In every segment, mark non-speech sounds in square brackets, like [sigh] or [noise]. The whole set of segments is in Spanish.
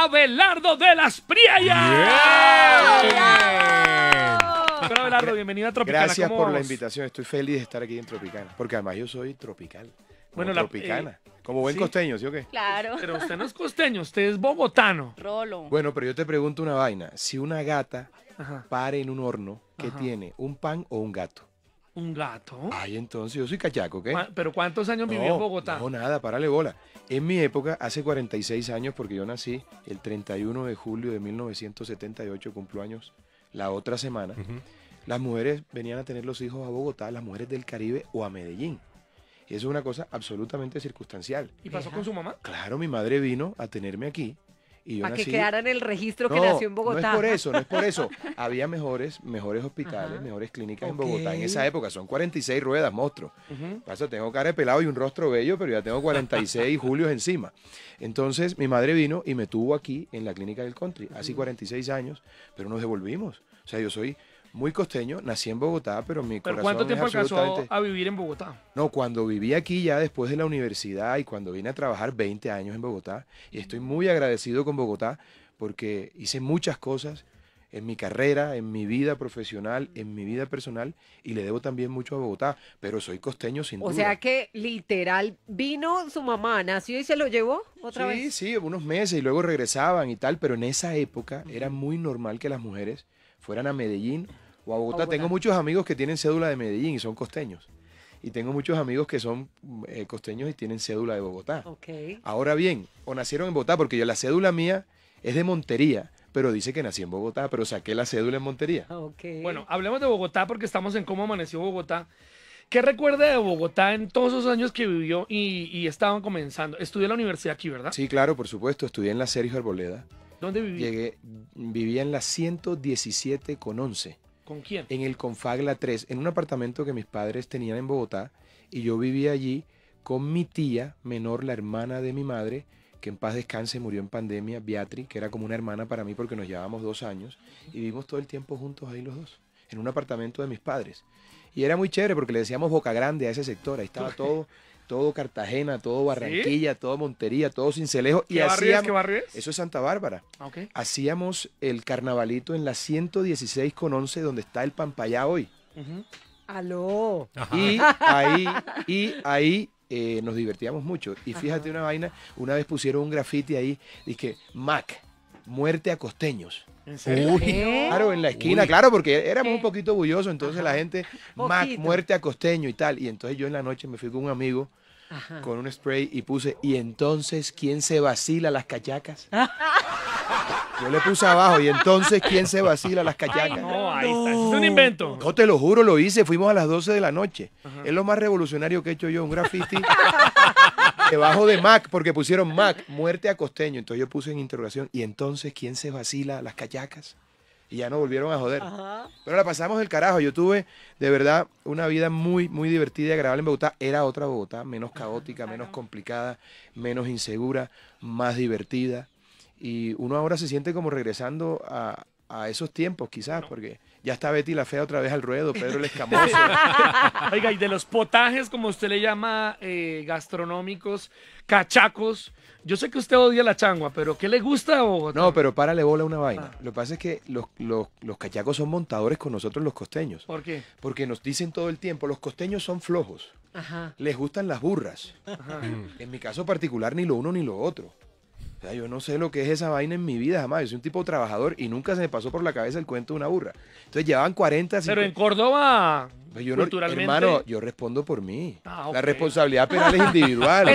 Abelardo de las Priallas. Yeah. Abelardo, bienvenido a Tropicana. Gracias por la invitación. Estoy feliz de estar aquí en Tropicana. Porque además yo soy tropical. Bueno, tropicana. La, eh, como buen costeño, ¿sí o qué? Claro. Pero usted no es costeño, usted es bogotano. Rolo. Bueno, pero yo te pregunto una vaina. Si una gata pare en un horno, ¿qué tiene? ¿Un pan o un gato? ¿Un gato? Ay, entonces yo soy cachaco, ¿qué? ¿Pero cuántos años vivió en Bogotá? No, nada, párale bola. En mi época, hace 46 años, porque yo nací el 31 de julio de 1978, cumplo años la otra semana, las mujeres venían a tener los hijos a Bogotá, las mujeres del Caribe o a Medellín. Y eso es una cosa absolutamente circunstancial. ¿Y pasó con su mamá? Claro, mi madre vino a tenerme aquí para que quedaran el registro que nació en Bogotá. No es por eso, no es por eso. [laughs] Había mejores, mejores hospitales, mejores clínicas en Bogotá en esa época. Son 46 ruedas, monstruo. Pasa, tengo cara de pelado y un rostro bello, pero ya tengo 46 julios encima. Entonces, mi madre vino y me tuvo aquí en la clínica del country, hace 46 años, pero nos devolvimos. O sea, yo soy muy costeño, nací en Bogotá, pero mi ¿Pero cuánto tiempo alcanzó a vivir en Bogotá? No, cuando viví aquí ya después de la universidad y cuando vine a trabajar 20 años en Bogotá, y estoy mm. muy agradecido con Bogotá porque hice muchas cosas en mi carrera, en mi vida profesional, en mi vida personal, y le debo también mucho a Bogotá, pero soy costeño sin duda. O sea que literal vino su mamá, nació y se lo llevó otra vez. Sí, sí, unos meses y luego regresaban y tal, pero en esa época era muy normal que las mujeres fueran a Medellín o a Bogotá. Tengo muchos amigos que tienen cédula de Medellín y son costeños. Y tengo muchos amigos que son eh, costeños y tienen cédula de Bogotá. Ahora bien, o nacieron en Bogotá, porque yo la cédula mía es de Montería, pero dice que nací en Bogotá, pero saqué la cédula en Montería. Bueno, hablemos de Bogotá porque estamos en cómo amaneció Bogotá. ¿Qué recuerda de Bogotá en todos esos años que vivió y, estaban comenzando? Estudié en la universidad aquí, ¿verdad? Sí, claro, por supuesto. Estudié en la Sergio Arboleda. ¿Dónde viví? Llegué, vivía en la 117 con 11. ¿Con quién? En el Confagla 3, en un apartamento que mis padres tenían en Bogotá y yo vivía allí con mi tía menor, la hermana de mi madre, que en paz descanse murió en pandemia, Beatriz, que era como una hermana para mí porque nos llevábamos dos años y vivimos todo el tiempo juntos ahí los dos, en un apartamento de mis padres. Y era muy chévere porque le decíamos Boca Grande a ese sector, ahí estaba [laughs] todo todo Cartagena, todo Barranquilla, todo Montería, todo Cincelejo. ¿Qué y Eso es Santa Bárbara. Ah, hacíamos el carnavalito en la 116 con 11, donde está el Pampayá hoy. Aló. Y ahí, y [laughs] ahí eh, nos divertíamos mucho. Y fíjate una vaina, una vez pusieron un graffiti ahí, dije, Mac, muerte a costeños claro, en la esquina, claro, porque éramos un poquito bullosos, entonces la gente, más muerte a costeño y tal. Y entonces yo en la noche me fui con un amigo con un spray y puse, y entonces, ¿quién se vacila las cachacas? [laughs] Yo le puse abajo, y entonces, ¿quién se vacila las cachacas? no, ahí está. Es un invento. No, te lo juro, lo hice. Fuimos a las 12 de la noche. Es lo más revolucionario que he hecho yo, un graffiti. [laughs] debajo de Mac, porque pusieron Mac, muerte a costeño. Entonces yo puse en interrogación, ¿y entonces quién se vacila las cayacas? Y ya no volvieron a joder. Pero la pasamos el carajo. Yo tuve, de verdad, una vida muy, muy divertida y agradable en Bogotá. Era otra Bogotá, menos caótica, menos complicada, menos insegura, más divertida. Y uno ahora se siente como regresando a, a esos tiempos, quizás, porque ya está Betty la Fea otra vez al ruedo, Pedro el Escamoso. [laughs] Oiga, y de los potajes, como usted le llama, eh, gastronómicos, cachacos. Yo sé que usted odia la changua, pero ¿qué le gusta a No, pero párale bola una vaina. Lo que pasa es que los, cachacos son montadores con nosotros los costeños. ¿Por qué? Porque nos dicen todo el tiempo, los costeños son flojos. Ajá. Les gustan las burras. Ajá. En mi caso particular, ni lo uno ni lo otro yo no sé lo que es esa vaina en mi vida jamás. Yo soy un tipo trabajador y nunca se me pasó por la cabeza el cuento de una burra. Entonces llevaban 40, 50... Pero en Córdoba yo hermano, yo respondo por mí. Ah, la responsabilidad penal es [laughs] individual.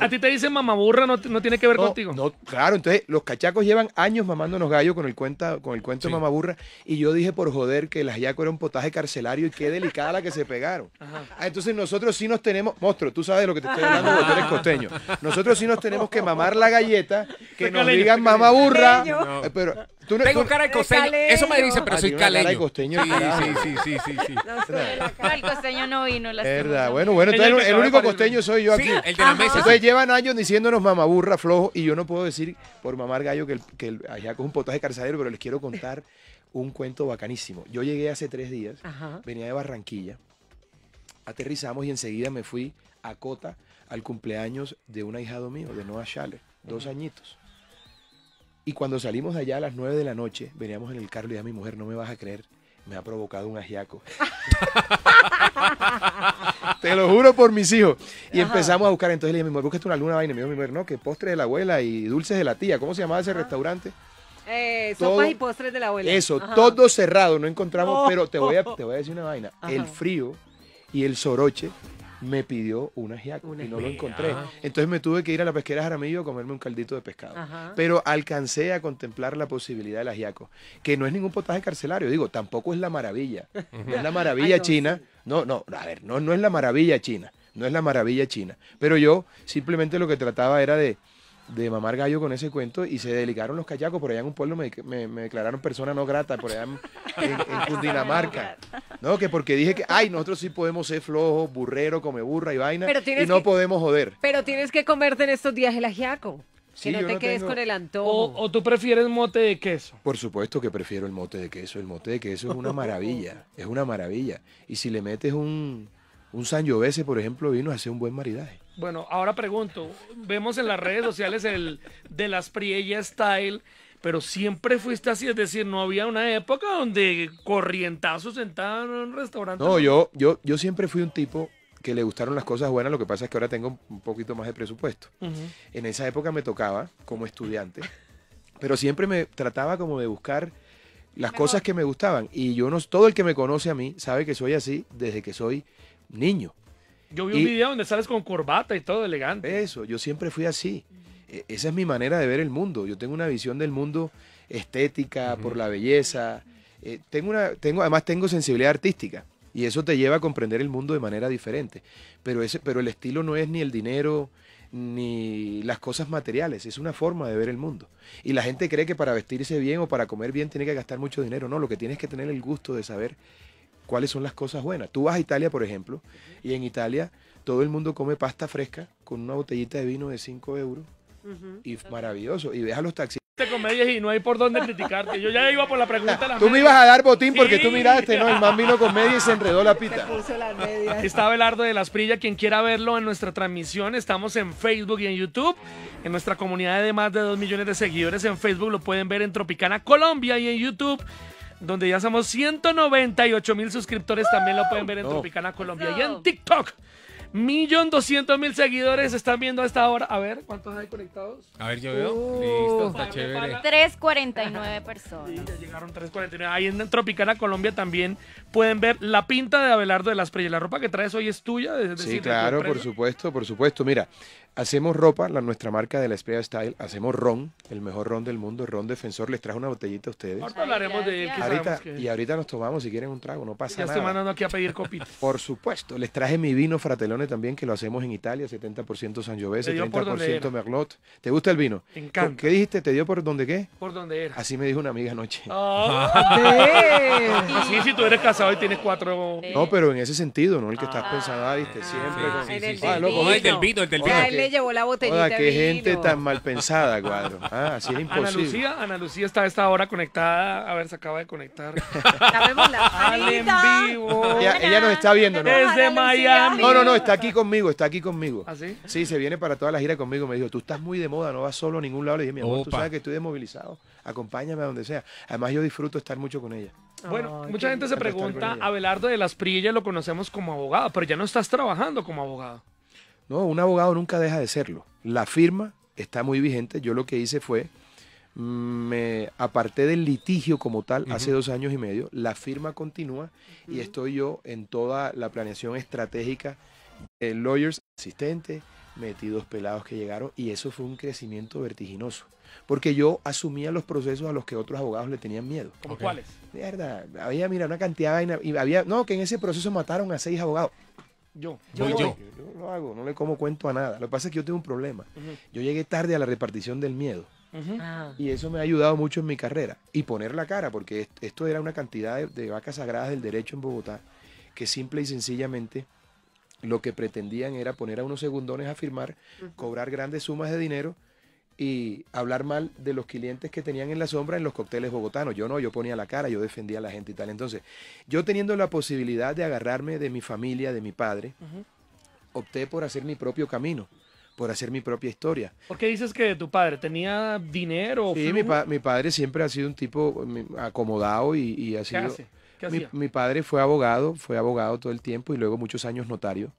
a ti te dicen mamaburra, no, tiene que ver contigo. No, claro, entonces los cachacos llevan años mamándonos gallos con el, cuenta, con el cuento de mamaburra. Y yo dije por joder que el hallaco era un potaje carcelario y qué delicada la que se pegaron. [laughs] Ah, entonces nosotros sí nos tenemos, monstruo, tú sabes de lo que te estoy hablando, porque eres costeño. [laughs] Nosotros sí nos tenemos que mamar la galleta, que nos digan mamaburra. Eh, pero tengo cara de costeño. Eso me dice, pero soy caleño. sí, sí, sí, sí, sí, el costeño no vino la Verdad. Bueno, bueno, entonces el, único costeño soy yo aquí. el de Entonces llevan años diciéndonos mamaburra, flojo, y yo no puedo decir por mamar gallo que el, que un potaje carcelero, pero les quiero contar un cuento bacanísimo. Yo llegué hace tres días, venía de Barranquilla, aterrizamos y enseguida me fui a Cota al cumpleaños de un ahijado mío, de Noah Chale, dos añitos. Y cuando salimos de allá a las 9 de la noche, veníamos en el carro y a mi mujer, no me vas a creer, me ha provocado un ajiaco. [laughs] Te lo juro por mis hijos. Y empezamos a buscar. Entonces le dije a mi mujer, búscate una luna vaina. Y me dijo mi mujer, no, que postres de la abuela y dulces de la tía. ¿Cómo se llamaba ese restaurante? Eh, sopas y postres de la abuela. Eso, todo cerrado, no encontramos. Pero te voy, a, [laughs] te voy a decir una vaina. El frío y el soroche me pidió una ajiaco y no lo encontré. Entonces me tuve que ir a la pesquera Jaramillo a comerme un caldito de pescado. Pero alcancé a contemplar la posibilidad del ajiaco, que no es ningún potaje carcelario, digo, tampoco es la maravilla. No es la [laughs] maravilla china. No, no, a ver, no, no es la maravilla china. No es la maravilla china. Pero yo simplemente lo que trataba era de, de mamar gallo con ese cuento y se delicaron los cayacos, Por allá en un pueblo me, declararon persona no grata, por allá en, Cundinamarca. No, que porque dije que, ay, nosotros sí podemos ser flojos, burrero, come burra y vaina, y no podemos joder. Pero tienes que comerte en estos días el ajiaco. que no te quedes con el antojo. O, tú prefieres mote de queso? Por supuesto que prefiero el mote de queso. El mote de queso es una maravilla. es una maravilla. Y si le metes un, un por ejemplo, vino, a hacer un buen maridaje. Bueno, ahora pregunto, vemos en las redes sociales el de las Priella Style, pero siempre fuiste así, es decir, no había una época donde corrientazos sentaban en un restaurante. No, yo, yo, yo siempre fui un tipo que le gustaron las cosas buenas, lo que pasa es que ahora tengo un poquito más de presupuesto. En esa época me tocaba como estudiante, pero siempre me trataba como de buscar las cosas que me gustaban. Y yo no, todo el que me conoce a mí sabe que soy así desde que soy niño. Yo vi un video donde sales con corbata y todo elegante. Eso, yo siempre fui así. E, esa es mi manera de ver el mundo. Yo tengo una visión del mundo estética, por la belleza. Eh, tengo una, tengo, además tengo sensibilidad artística y eso te lleva a comprender el mundo de manera diferente. Pero, ese, pero el estilo no es ni el dinero ni las cosas materiales, es una forma de ver el mundo. Y la gente cree que para vestirse bien o para comer bien tiene que gastar mucho dinero. No, lo que tienes que tener el gusto de saber cuáles son las cosas buenas. Tú vas a Italia, por ejemplo, y en Italia todo el mundo come pasta fresca con una botellita de vino de 5 euros. Y maravilloso. Y ves a los taxistas. Comedias y no hay por dónde criticarte. Yo ya iba por la pregunta. la tú me ibas a dar botín porque tú miraste, ¿no? El man vino con y se enredó la pita. Puso las medias. Está Belardo de las Prillas. Quien quiera verlo en nuestra transmisión, estamos en Facebook y en YouTube. En nuestra comunidad de más de 2 millones de seguidores en Facebook lo pueden ver en Tropicana Colombia y en YouTube donde ya somos 198 mil suscriptores. También lo pueden ver en Tropicana Colombia y en TikTok. Millón doscientos mil seguidores están viendo hasta esta hora. A ver, ¿cuántos hay conectados? A ver, yo veo. Uh, Listo, está chévere. 349 [laughs] personas. ya llegaron 349. Ahí en Tropicana Colombia también pueden ver la pinta de Abelardo de las y La ropa que traes hoy es tuya. sí, claro, por supuesto, por supuesto. Mira, Hacemos ropa, la, nuestra marca de la espera Style. Hacemos ron, el mejor ron del mundo, ron defensor. Les traje una botellita a ustedes. Ahorita hablaremos de él. Y ahorita nos tomamos, si quieren, un trago, no pasa nada. Ya estoy mandando aquí pedir copitas. [laughs] Por supuesto. Les traje mi vino Fratelone también, que lo hacemos en Italia, 70% Sangiovese, 30% Merlot. ¿Te gusta el vino? Me encanta. ¿Qué dijiste? ¿Te dio por donde qué? Por donde era. Así me dijo una amiga anoche. Oh. [laughs] así sí, si tú eres casado y tienes cuatro... No, pero en ese sentido, ¿no? El que ah. estás pensando, ah, viste, siempre... el del vino, el del vino llevó la botellita. qué gente tan mal pensada, cuadro. [laughs] Ah, así es imposible. Ana Lucía, está a esta hora conectada. A ver, se acaba de conectar. [laughs] La en vivo. Ella, nos está viendo, ¿no? Desde Miami. No, no, no, está aquí conmigo, está aquí conmigo. ¿Ah, sí? se viene para toda la gira conmigo. Me dijo, tú estás muy de moda, no vas solo a ningún lado. Le dije, mi amor, tú sabes que estoy desmovilizado. Acompáñame a donde sea. Además, yo disfruto estar mucho con ella. Bueno, mucha gente se pregunta, Abelardo de las Prillas lo conocemos como abogado, pero ya no estás trabajando como abogado. No, un abogado nunca deja de serlo. La firma está muy vigente. Yo lo que hice fue, me aparté del litigio como tal hace dos años y medio. La firma continúa y estoy yo en toda la planeación estratégica de eh, lawyers asistentes, metidos pelados que llegaron y eso fue un crecimiento vertiginoso. Porque yo asumía los procesos a los que otros abogados le tenían miedo. ¿Cómo cuáles? Mierda, había, mira, una cantidad de Y había, no, que en ese proceso mataron a seis abogados. Yo. Yo, lo hago, no le como cuento a nada. Lo que pasa es que yo tengo un problema. Yo llegué tarde a la repartición del miedo. Ah. Y eso me ha ayudado mucho en mi carrera. Y poner la cara, porque esto era una cantidad de, vacas sagradas del derecho en Bogotá, que simple y sencillamente lo que pretendían era poner a unos segundones a firmar, cobrar grandes sumas de dinero y hablar mal de los clientes que tenían en la sombra en los cócteles bogotanos. Yo no, yo ponía la cara, yo defendía a la gente y tal. Entonces, yo teniendo la posibilidad de agarrarme de mi familia, de mi padre, opté por hacer mi propio camino por hacer mi propia historia. ¿Por qué dices que tu padre tenía dinero? Sí, mi, padre siempre ha sido un tipo mm, acomodado y, ha sido... mi, padre fue abogado, fue abogado todo el tiempo y luego muchos años notario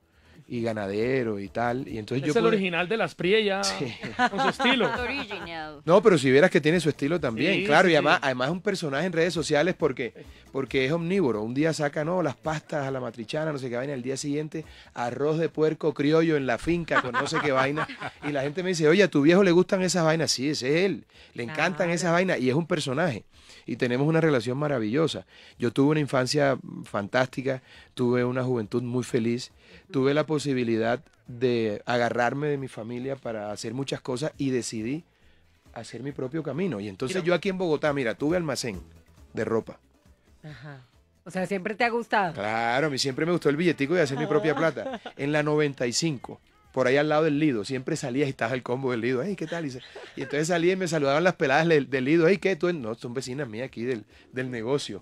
y ganadero y tal. Y entonces es el original de las priellas. con su estilo. [laughs] no, pero si vieras que tiene su estilo también, claro, y además, además es un personaje en redes sociales porque, porque es omnívoro. Un día saca, no, las pastas a la matrichana, no sé qué vaina, el día siguiente arroz de puerco criollo en la finca con no sé qué vaina. Y la gente me dice, oye, a tu viejo le gustan esas vainas. Sí, ese es él, le encantan esas vainas y es un personaje y tenemos una relación maravillosa. Yo tuve una infancia fantástica, tuve una juventud muy feliz, tuve la posibilidad de agarrarme de mi familia para hacer muchas cosas y decidí hacer mi propio camino. Y entonces yo aquí en Bogotá, mira, tuve almacén de ropa. Ajá. O sea, siempre te ha gustado. Claro, a mí siempre me gustó el billetico y hacer mi propia ah. plata. En la 95 por ahí al lado del Lido. Siempre salías y estaba el combo del Lido. Hey, ¿qué tal? Y, y entonces salía y me saludaban las peladas del, Lido. Hey, ¿qué? Tú, no, son vecinas mías aquí del, del negocio.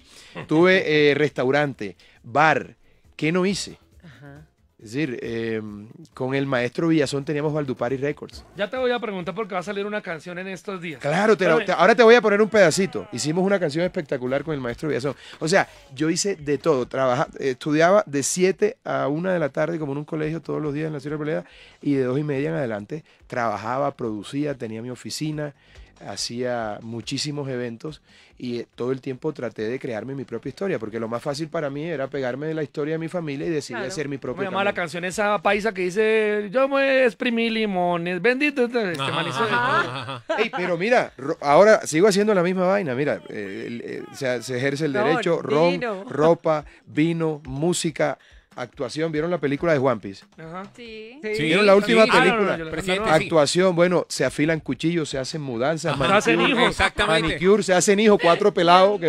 Tuve eh, restaurante, bar. ¿Qué no hice? Ajá. Es decir, eh, con el maestro Villazón teníamos Valdupari Records. Ya te voy a preguntar por qué va a salir una canción en estos días. Claro, ahora te voy a poner un pedacito. Hicimos una canción espectacular con el maestro Villazón. O sea, yo hice de todo. estudiaba de 7 a 1 de la tarde como en un colegio todos los días en la Ciudad de y de 2 y media en adelante trabajaba, producía, tenía mi oficina hacía muchísimos eventos y eh, todo el tiempo traté de crearme mi propia historia, porque lo más fácil para mí era pegarme de la historia de mi familia y decidir hacer mi propia. Me la canción esa paisa que dice, yo me exprimí limones, bendito este, este pero mira, ahora sigo haciendo la misma vaina, mira, eh, eh, se, ejerce el derecho, ropa, vino, música, Actuación, ¿vieron la película de Juan Piece? Ajá. Sí. ¿Vieron la última película? Actuación, bueno, se afilan cuchillos, se hacen mudanzas, se hacen hijos. Exactamente. se hacen hijos, cuatro pelados.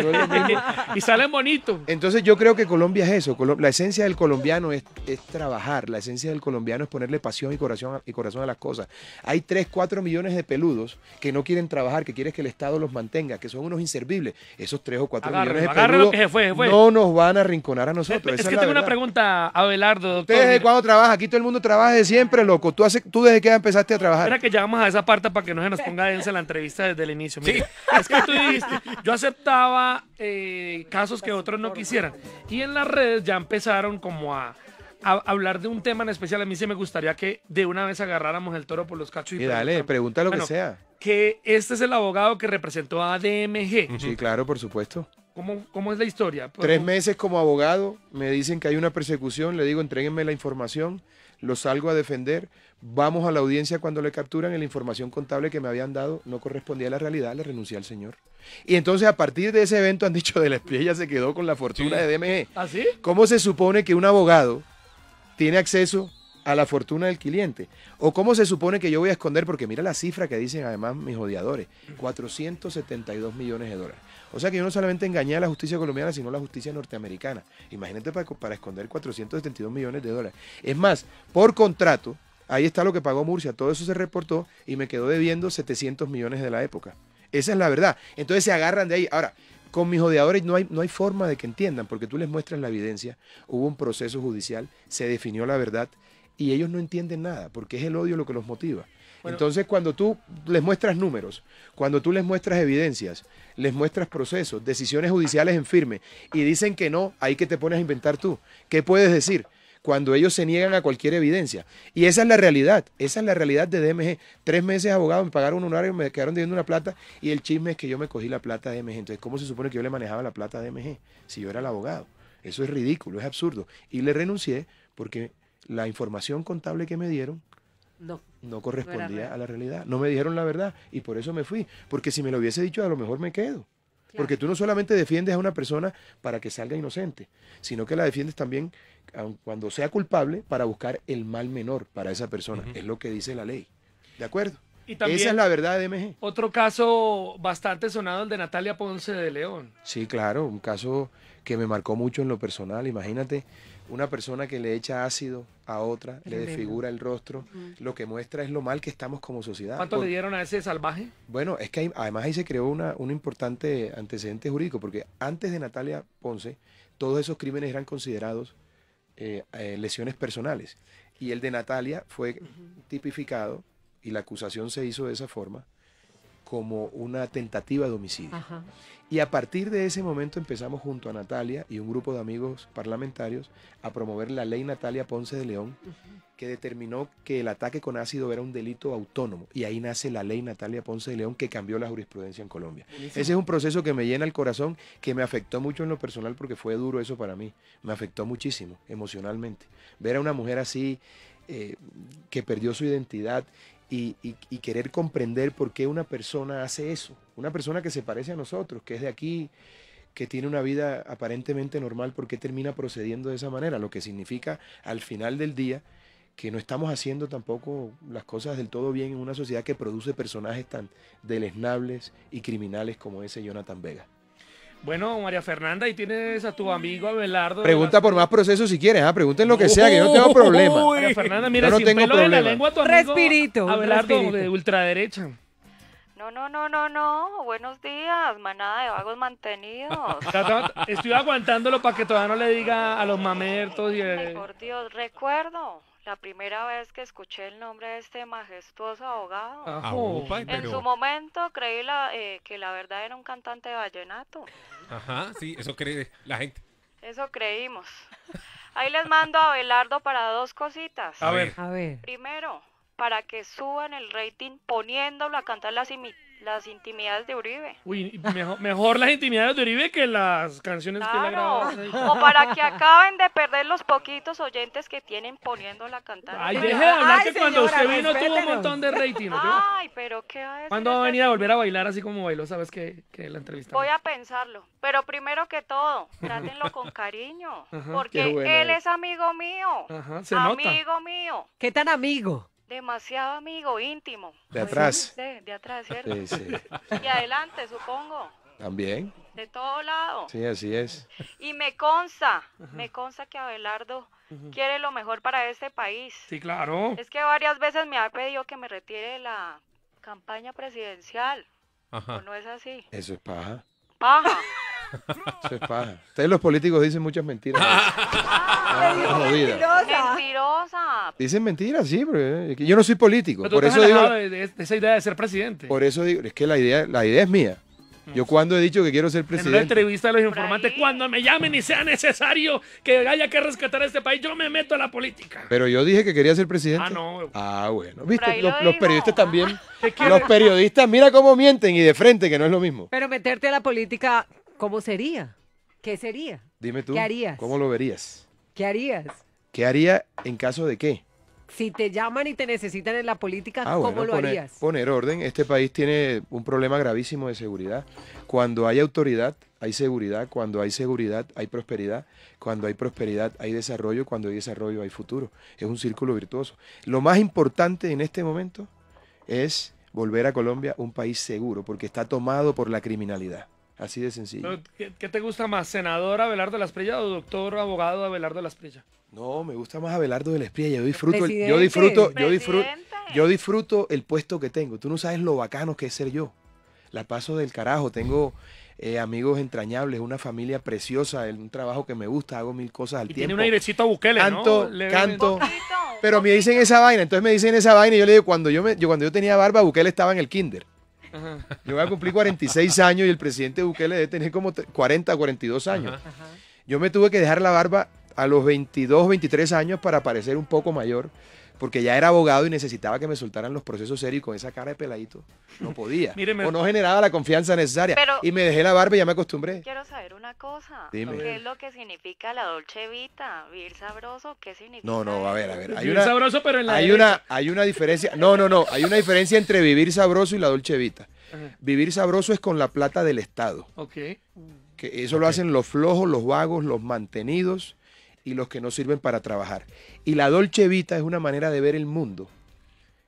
[laughs] y salen bonitos. Entonces yo creo que Colombia es eso. La esencia del colombiano es, trabajar. La esencia del colombiano es ponerle pasión y corazón, y corazón a las cosas. Hay tres, cuatro millones de peludos que no quieren trabajar, que quieren que el Estado los mantenga, que son unos inservibles. Esos tres o cuatro millones de peludos no nos van a arrinconar a nosotros. Es, que tengo una pregunta Abelardo, doctor. desde cuándo trabaja? Aquí todo el mundo trabaja de siempre, loco. ¿Tú, hace, tú desde qué empezaste a trabajar? Espera que llegamos a esa parte para que no se nos ponga densa la entrevista desde el inicio. sí. Es que tú dijiste, yo aceptaba eh, casos que otros no quisieran. Y en las redes ya empezaron como a hablar de un tema en especial. A mí sí me gustaría que de una vez agarráramos el toro por los cachos. Y, y dale, pregunta lo que sea. Que este es el abogado que representó a DMG. Sí, claro, por supuesto. ¿Cómo, es la historia? Pues, Tres meses como abogado, me dicen que hay una persecución, le digo, entréguenme la información, lo salgo a defender, vamos a la audiencia cuando le capturan y la información contable que me habían dado no correspondía a la realidad, le renuncié al señor. Y entonces a partir de ese evento han dicho, de la espía se quedó con la fortuna de DMG. ¿Así? ¿Ah, ¿Cómo se supone que un abogado tiene acceso a la fortuna del cliente? ¿O cómo se supone que yo voy a esconder? Porque mira la cifra que dicen además mis odiadores, 472 millones de dólares. O sea que yo no solamente engañé a la justicia colombiana, sino a la justicia norteamericana. Imagínate para, para esconder 472 millones de dólares. Es más, por contrato, ahí está lo que pagó Murcia, todo eso se reportó y me quedó debiendo 700 millones de la época. Esa es la verdad. Entonces se agarran de ahí. Ahora, con mis odiadores no hay, no hay forma de que entiendan, porque tú les muestras la evidencia, hubo un proceso judicial, se definió la verdad, y ellos no entienden nada, porque es el odio lo que los motiva. Entonces, cuando tú les muestras números, cuando tú les muestras evidencias, les muestras procesos, decisiones judiciales en firme, y dicen que no, ahí que te pones a inventar tú. ¿Qué puedes decir? Cuando ellos se niegan a cualquier evidencia. Y esa es la realidad, esa es la realidad de DMG. Tres meses abogado, me pagaron un honorario, me quedaron debiendo una plata, y el chisme es que yo me cogí la plata de DMG. Entonces, ¿cómo se supone que yo le manejaba la plata de DMG si yo era el abogado? Eso es ridículo, es absurdo. Y le renuncié porque la información contable que me dieron no, correspondía a la realidad. No me dijeron la verdad y por eso me fui. Porque si me lo hubiese dicho, a lo mejor me quedo. Porque tú no solamente defiendes a una persona para que salga inocente, sino que la defiendes también cuando sea culpable para buscar el mal menor para esa persona. Es lo que dice la ley. ¿De acuerdo? Y Esa es la verdad de MG. Otro caso bastante sonado, el de Natalia Ponce de León. Sí, claro, un caso que me marcó mucho en lo personal. Imagínate, una persona que le echa ácido a otra, le desfigura el rostro, lo que muestra es lo mal que estamos como sociedad. ¿Cuánto le dieron a ese salvaje? Bueno, es que además ahí se creó un importante antecedente jurídico, porque antes de Natalia Ponce, todos esos crímenes eran considerados eh, eh, lesiones personales. Y el de Natalia fue tipificado y la acusación se hizo de esa forma como una tentativa de homicidio. Y a partir de ese momento empezamos junto a Natalia y un grupo de amigos parlamentarios a promover la ley Natalia Ponce de León, que determinó que el ataque con ácido era un delito autónomo. Y ahí nace la ley Natalia Ponce de León que cambió la jurisprudencia en Colombia. Ese es un proceso que me llena el corazón, que me afectó mucho en lo personal porque fue duro eso para mí. Me afectó muchísimo emocionalmente. Ver a una mujer así, eh, que perdió su identidad y, querer comprender por qué una persona hace eso. Una persona que se parece a nosotros, que es de aquí, que tiene una vida aparentemente normal, ¿por qué termina procediendo de esa manera? Lo que significa al final del día que no estamos haciendo tampoco las cosas del todo bien en una sociedad que produce personajes tan deleznables y criminales como ese Jonathan Vega. Bueno, María Fernanda, ahí tienes a tu amigo Abelardo. Pregunta por más procesos si quieres, ¿ah? pregunten lo que sea, que yo no tengo problema. María Fernanda, mira, no tengo la lengua a respirito, Abelardo de ultraderecha. No, no, no, no, no. Buenos días, manada de vagos mantenidos. [laughs] Estoy aguantándolo para que todavía no le diga a los mamertos y... Eh, por Dios, recuerdo la primera vez que escuché el nombre de este majestuoso abogado. Ah, ah, en su momento creí la, eh, que la verdad era un cantante de vallenato. Ajá, sí, eso cree la gente. Eso creímos. Ahí les mando a Belardo para dos cositas. A ver. A ver. Primero, para que suban el rating poniéndolo a cantar las imitaciones las intimidades de Uribe. Uy, mejor, las intimidades de Uribe que las canciones que le O para que acaben de perder los poquitos oyentes que tienen poniendo la cantante. Ay, deje de hablar que cuando usted vino tuvo un montón de rating. Ay, pero qué va a ¿Cuándo va a venir a volver a bailar así como bailó? Sabes que, que la entrevista. Voy a pensarlo, pero primero que todo, trátenlo con [laughs] cariño, porque él es amigo mío. Ajá, se amigo mío. ¿Qué tan amigo? Demasiado amigo, íntimo. De atrás. De, de atrás, ¿cierto? Sí, sí. Y adelante, supongo. También. De todo lado. Sí, así es. Y me consta, me consta que Abelardo quiere lo mejor para este país. Sí, claro. Es que varias veces me ha pedido que me retire la campaña presidencial. Ajá. ¿O no es así? Eso es paja. Paja. Ustedes [laughs] los políticos dicen muchas mentiras. [laughs] Ah, dicen mentiras, sí, pero yo no soy político. por eso digo esa idea de ser presidente. Por eso digo, es que la idea, la idea es mía. Mm. Yo cuando he dicho que quiero ser presidente. En una entrevista a los informantes, cuando me llamen y sea necesario que haya que rescatar a este país, yo me meto a la política. Pero yo dije que quería ser presidente. Ah, no. Ah, bueno. ¿Viste? los periodistas también. Los periodistas, mira cómo mienten y de frente, que no es lo mismo. Pero meterte a la política ¿Cómo sería? ¿Qué sería? Dime tú. ¿Qué harías? ¿Cómo lo verías? ¿Qué harías? ¿Qué haría en caso de qué? Si te llaman y te necesitan en la política, ah, ¿cómo lo harías? Poner orden. Este país tiene un problema gravísimo de seguridad. Cuando hay autoridad, hay seguridad. Cuando hay seguridad, hay prosperidad. Cuando hay prosperidad, hay desarrollo. Cuando hay desarrollo, hay futuro. Es un círculo virtuoso. Lo más importante en este momento es volver a Colombia un país seguro, porque está tomado por la criminalidad. Así de sencillo. ¿Qué, te gusta más, senador Abelardo de la Esprilla o doctor abogado Abelardo de la Esprilla? No, me gusta más Abelardo de la Esprilla. Yo disfruto, el, yo disfruto, yo disfruto, el puesto que tengo. Tú no sabes lo bacano que es ser yo. La paso del carajo. Tengo eh, amigos entrañables, una familia preciosa, un trabajo que me gusta, hago mil cosas al tiempo. Tiene un airecito a Bukele, canto, ¿no? Canto, canto. Pero me dicen esa vaina, entonces me dicen esa vaina y yo le digo, cuando yo, me, yo, cuando yo tenía barba, Bukele estaba en el kinder. Ajá. Yo voy a cumplir 46 años y el presidente Bukele debe tener como 40, 42 años. Yo me tuve que dejar la barba a los 22, 23 años para parecer un poco mayor porque ya era abogado y necesitaba que me soltaran los procesos serios con esa cara de peladito no [laughs] podía. O no generaba la confianza necesaria. y me dejé la barba y ya me acostumbré. Quiero saber una cosa. ¿Qué es lo que significa la Dolce Vita? ¿Vivir sabroso? ¿Qué significa? No, no, a ver, a ver. Hay vivir una, sabroso, pero en la hay una, hay una diferencia. No, no, no. Hay una diferencia entre vivir sabroso y la Dolce Vita. Vivir sabroso es con la plata del Estado. Ok. Que eso lo hacen los flojos, los vagos, los mantenidos y los que no sirven para trabajar. Y la Dolce Vita es una manera de ver el mundo,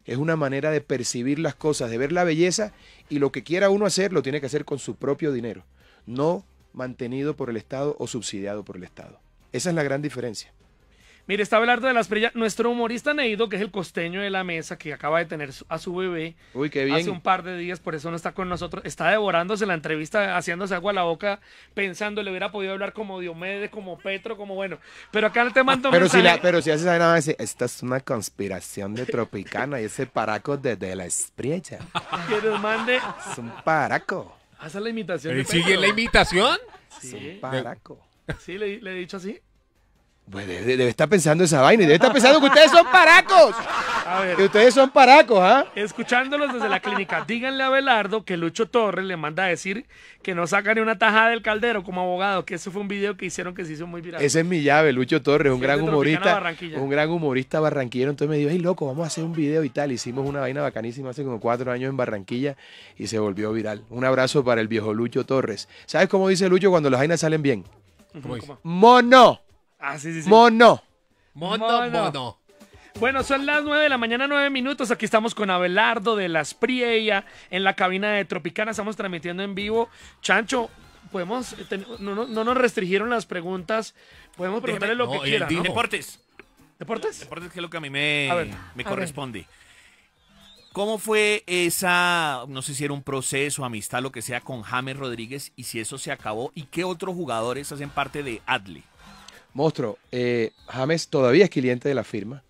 es una manera de percibir las cosas, de ver la belleza y lo que quiera uno hacer lo tiene que hacer con su propio dinero, no mantenido por el Estado o subsidiado por el Estado. Esa es la gran diferencia. Mire, está hablando de la estrella. nuestro humorista Neido, que es el costeño de la mesa, que acaba de tener a su bebé Uy, qué bien. hace un par de días, por eso no está con nosotros. Está devorándose la entrevista, haciéndose agua a la boca, pensando, le hubiera podido hablar como Diomedes, como Petro, como bueno. Pero acá te mando ah, pero si la, Pero si haces ahí nada más, esta es una conspiración de Tropicana y ese paraco de, de la Espriecha [laughs] Que nos mande. Es un paraco. Haz ah, la imitación. ¿Sigue la imitación? Sí. Es un paraco. Sí, le he dicho así. Pues debe, estar pensando esa vaina y debe estar pensando que ustedes son paracos. A que ustedes son paracos, ¿ah? Escuchándolos desde la clínica, díganle a Belardo que Lucho Torres le manda a decir que no saca ni una tajada del caldero como abogado, que eso fue un video que hicieron que se hizo muy viral. Esa es mi llave, Lucho Torres, un gran humorista. Un gran humorista barranquillero. Entonces me dijo, ¡ay, loco, vamos a hacer un video y tal. Hicimos una vaina bacanísima hace como cuatro años en Barranquilla y se volvió viral. Un abrazo para el viejo Lucho Torres. ¿Sabes cómo dice Lucho cuando las vainas salen bien? Mono. Ah, mono. Mono, mono. Bueno, son las 9 de la mañana, 9 minutos. Aquí estamos con Abelardo de Las Priella, en la cabina de Tropicana. Estamos transmitiendo en vivo. Chancho, podemos. no, nos restringieron las preguntas. Podemos preguntarle lo que quieran. Deportes. ¿Deportes? Deportes que es lo que a mí me, corresponde. ¿Cómo fue esa, no sé si era un proceso, amistad, lo que sea, con James Rodríguez y si eso se acabó y qué otros jugadores hacen parte de Adley? Monstruo, eh, James todavía es cliente de la firma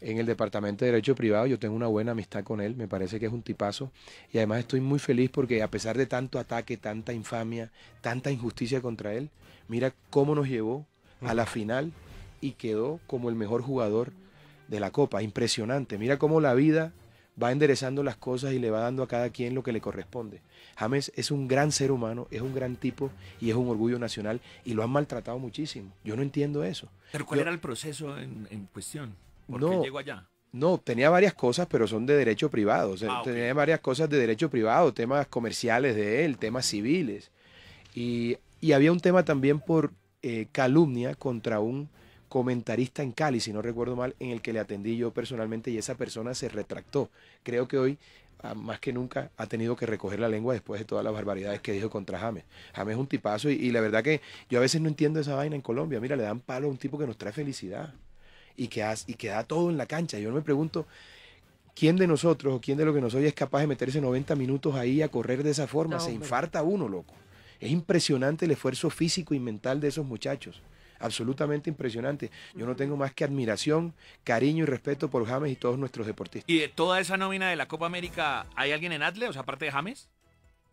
en el Departamento de Derecho Privado. Yo tengo una buena amistad con él, me parece que es un tipazo. Y además estoy muy feliz porque a pesar de tanto ataque, tanta infamia, tanta injusticia contra él, mira cómo nos llevó a la final y quedó como el mejor jugador de la Copa. Impresionante. Mira cómo la vida va enderezando las cosas y le va dando a cada quien lo que le corresponde. James es un gran ser humano, es un gran tipo y es un orgullo nacional y lo han maltratado muchísimo. Yo no entiendo eso. Pero ¿cuál era el proceso en, cuestión? ¿Por no, qué llegó allá? No, tenía varias cosas, pero son de derecho privado. Ah, tenía varias cosas de derecho privado, temas comerciales de él, temas civiles. Y, había un tema también por eh, calumnia contra un comentarista en Cali, si no recuerdo mal, en el que le atendí yo personalmente y esa persona se retractó. Creo que hoy más que nunca ha tenido que recoger la lengua después de todas las barbaridades que dijo contra James. James es un tipazo y, la verdad que yo a veces no entiendo esa vaina en Colombia. Mira, le dan palo a un tipo que nos trae felicidad y que, y que da todo en la cancha. Yo me pregunto, ¿quién de nosotros o quién de lo que nos soy es capaz de meterse 90 minutos ahí a correr de esa forma? Se infarta uno, loco. Es impresionante el esfuerzo físico y mental de esos muchachos absolutamente impresionante. Yo no tengo más que admiración, cariño y respeto por James y todos nuestros deportistas. ¿Y de toda esa nómina de la Copa América, hay alguien en Atlas, o sea, aparte de James?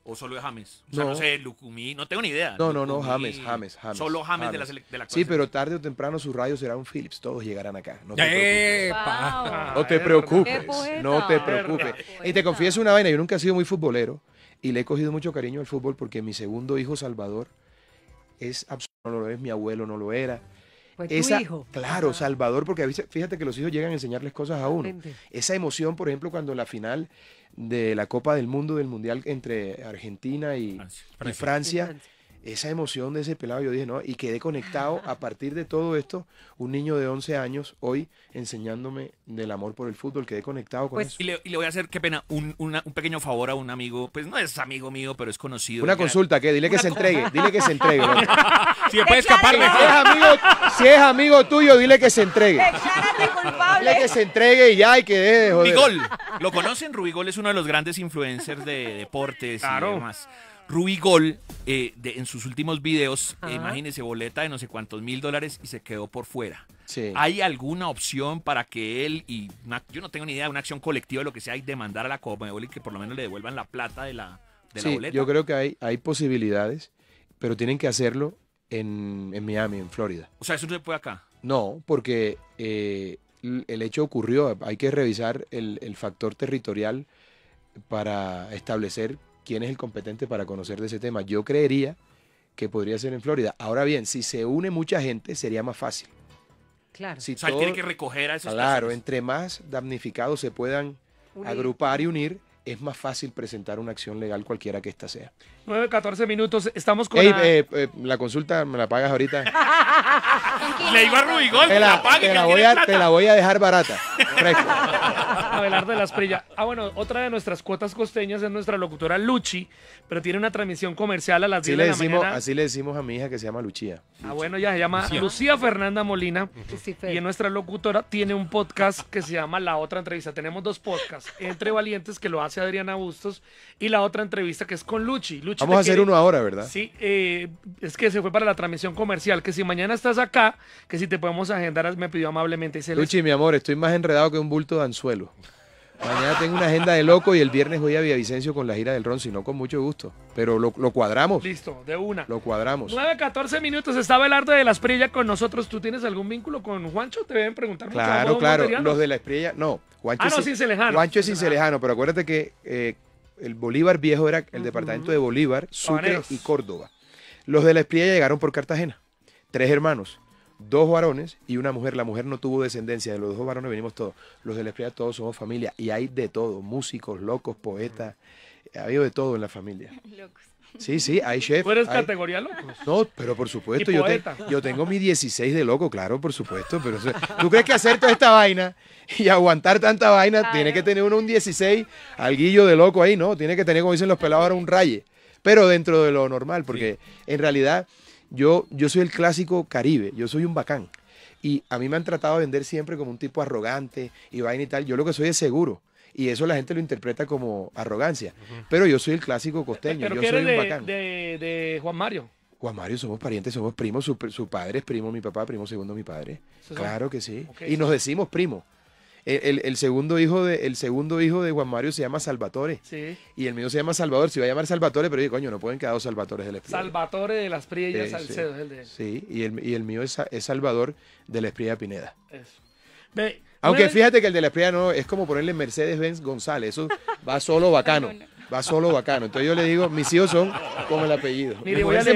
¿O solo de James? no, sé, Lucumí, no tengo ni idea. No, no, no, James, James, James. Solo James, de la, selección. Sí, pero tarde o temprano sus rayos serán un Phillips, todos llegarán acá. No te preocupes. No te preocupes, no te preocupes. Y te confieso una vaina, yo nunca he sido muy futbolero y le he cogido mucho cariño al fútbol porque mi segundo hijo, Salvador, es no lo es, mi abuelo no lo era. Pues claro, Salvador, porque fíjate que los hijos llegan a enseñarles cosas a uno. Esa emoción, por ejemplo, cuando la final de la Copa del Mundo, del Mundial entre Argentina y Francia esa emoción de ese pelado, yo dije, no, y quedé conectado a partir de todo esto, un niño de 11 años hoy enseñándome del amor por el fútbol, quedé conectado con pues, eso. Y le, y le, voy a hacer, qué pena, un, un, pequeño favor a un amigo, pues no es amigo mío, pero es conocido. Una consulta, que dile que se entregue, dile que se entregue. [laughs] si es, amigo, tuyo, dile que se entregue. Dile que se entregue y ya, y que Rubigol, lo conocen, Rubigol es uno de los grandes influencers de deportes y demás. Ruby Gol, eh, en sus últimos videos, eh, imagínese, boleta de no sé cuántos mil dólares y se quedó por fuera. ¿Hay alguna opción para que él y yo no tengo ni idea, una acción colectiva, lo que sea, y demandar a la Comebol y que por lo menos le devuelvan la plata de la, boleta? Yo creo que hay, hay posibilidades, pero tienen que hacerlo en, Miami, en Florida. O sea, eso no se puede acá. No, porque eh, el hecho ocurrió, hay que revisar el, el factor territorial para establecer quién es el competente para conocer de ese tema. Yo creería que podría ser en Florida. Ahora bien, si se une mucha gente, sería más fácil. Claro. Si o sea, tiene que recoger a esos Claro, entre más damnificados se puedan agrupar y unir, es más fácil presentar una acción legal cualquiera que ésta sea. 9, 14 minutos. Estamos con. Eh, eh, la... consulta me la pagas ahorita. [laughs] Le digo a Rubigol te la, pague, te la, voy a, te la voy a dejar barata. [laughs] de las prillas. Ah, bueno, otra de nuestras cuotas costeñas es nuestra locutora Luchi, pero tiene una transmisión comercial a las de le decimos, la mañana. Así le decimos a mi hija que se llama Luchía. Ah, bueno, ya se llama Lucía, Fernanda Molina. y nuestra locutora. Tiene un podcast que se llama La Otra Entrevista. Tenemos dos podcasts. Entre Valientes, que lo hace Adriana Bustos, y La Otra Entrevista, que es con Luchi Vamos a hacer uno ahora, ¿verdad? Sí, eh, es que se fue para la transmisión comercial, que si mañana estás acá, que si te podemos agendar, me pidió amablemente. Luchi, mi amor, estoy más enredado que un bulto de anzuelo. Mañana tengo una agenda de loco y el viernes voy a Vicencio con la gira del Ron, si no con mucho gusto. Pero lo, cuadramos. Listo, de una. Lo cuadramos. 9, 14 minutos. estaba el arte de la esprilla con nosotros. ¿Tú tienes algún vínculo con Juancho? Te deben preguntar Claro, claro. Los de la esprilla, no. Juancho ah, no, es, Juancho es pero acuérdate que eh, el Bolívar Viejo era el departamento de Bolívar, Sucre y Córdoba. Los de la Espriella llegaron por Cartagena. Tres hermanos, dos varones y una mujer. La mujer no tuvo descendencia, de los dos varones venimos todos. Los de la Espriella todos somos familia y hay de todo, músicos, locos, poetas. Ha habido de todo en la familia. [laughs] Sí, sí, hay chef. ¿Tú eres categoría loco? No, pero por supuesto, yo, tengo mi 16 de loco, claro, por supuesto. Pero tú crees que hacer toda esta vaina y aguantar tanta vaina, tiene que tener uno un 16, guillo de loco ahí, ¿no? Tiene que tener, como dicen los pelados un raye. Pero dentro de lo normal, porque en realidad yo, yo soy el clásico caribe, yo soy un bacán. Y a mí me han tratado de vender siempre como un tipo arrogante y vaina y tal. Yo lo que soy es seguro y eso la gente lo interpreta como arrogancia. Pero yo soy el clásico costeño, yo soy de, un bacán. de Juan Mario. Juan Mario, somos parientes, somos primos, su, padre es primo, mi papá, primo segundo, mi padre. Claro que sí. y nos decimos primo. El, segundo hijo de, el segundo hijo de Juan Mario se llama Salvatore. Sí. Y el mío se llama Salvador. Se iba a llamar Salvatore, pero digo, coño, no pueden quedar dos Salvatores del Salvatore de las y Salcedo el de Sí, y el, y el mío es, Salvador de la Espriella Pineda. Eso. Ve, aunque fíjate que el de la espía no es como ponerle Mercedes Benz González. Eso va solo bacano. Ah, va solo bacano. Entonces yo le digo, mis hijos son con el apellido. Mire, voy a se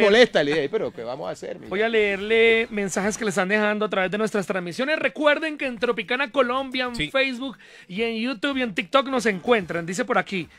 pero ¿qué vamos a hacer? Voy a leerle mensajes que le están dejando a través de nuestras transmisiones. Recuerden que en Tropicana Colombia, en Facebook y en YouTube y en TikTok nos encuentran. Dice por aquí,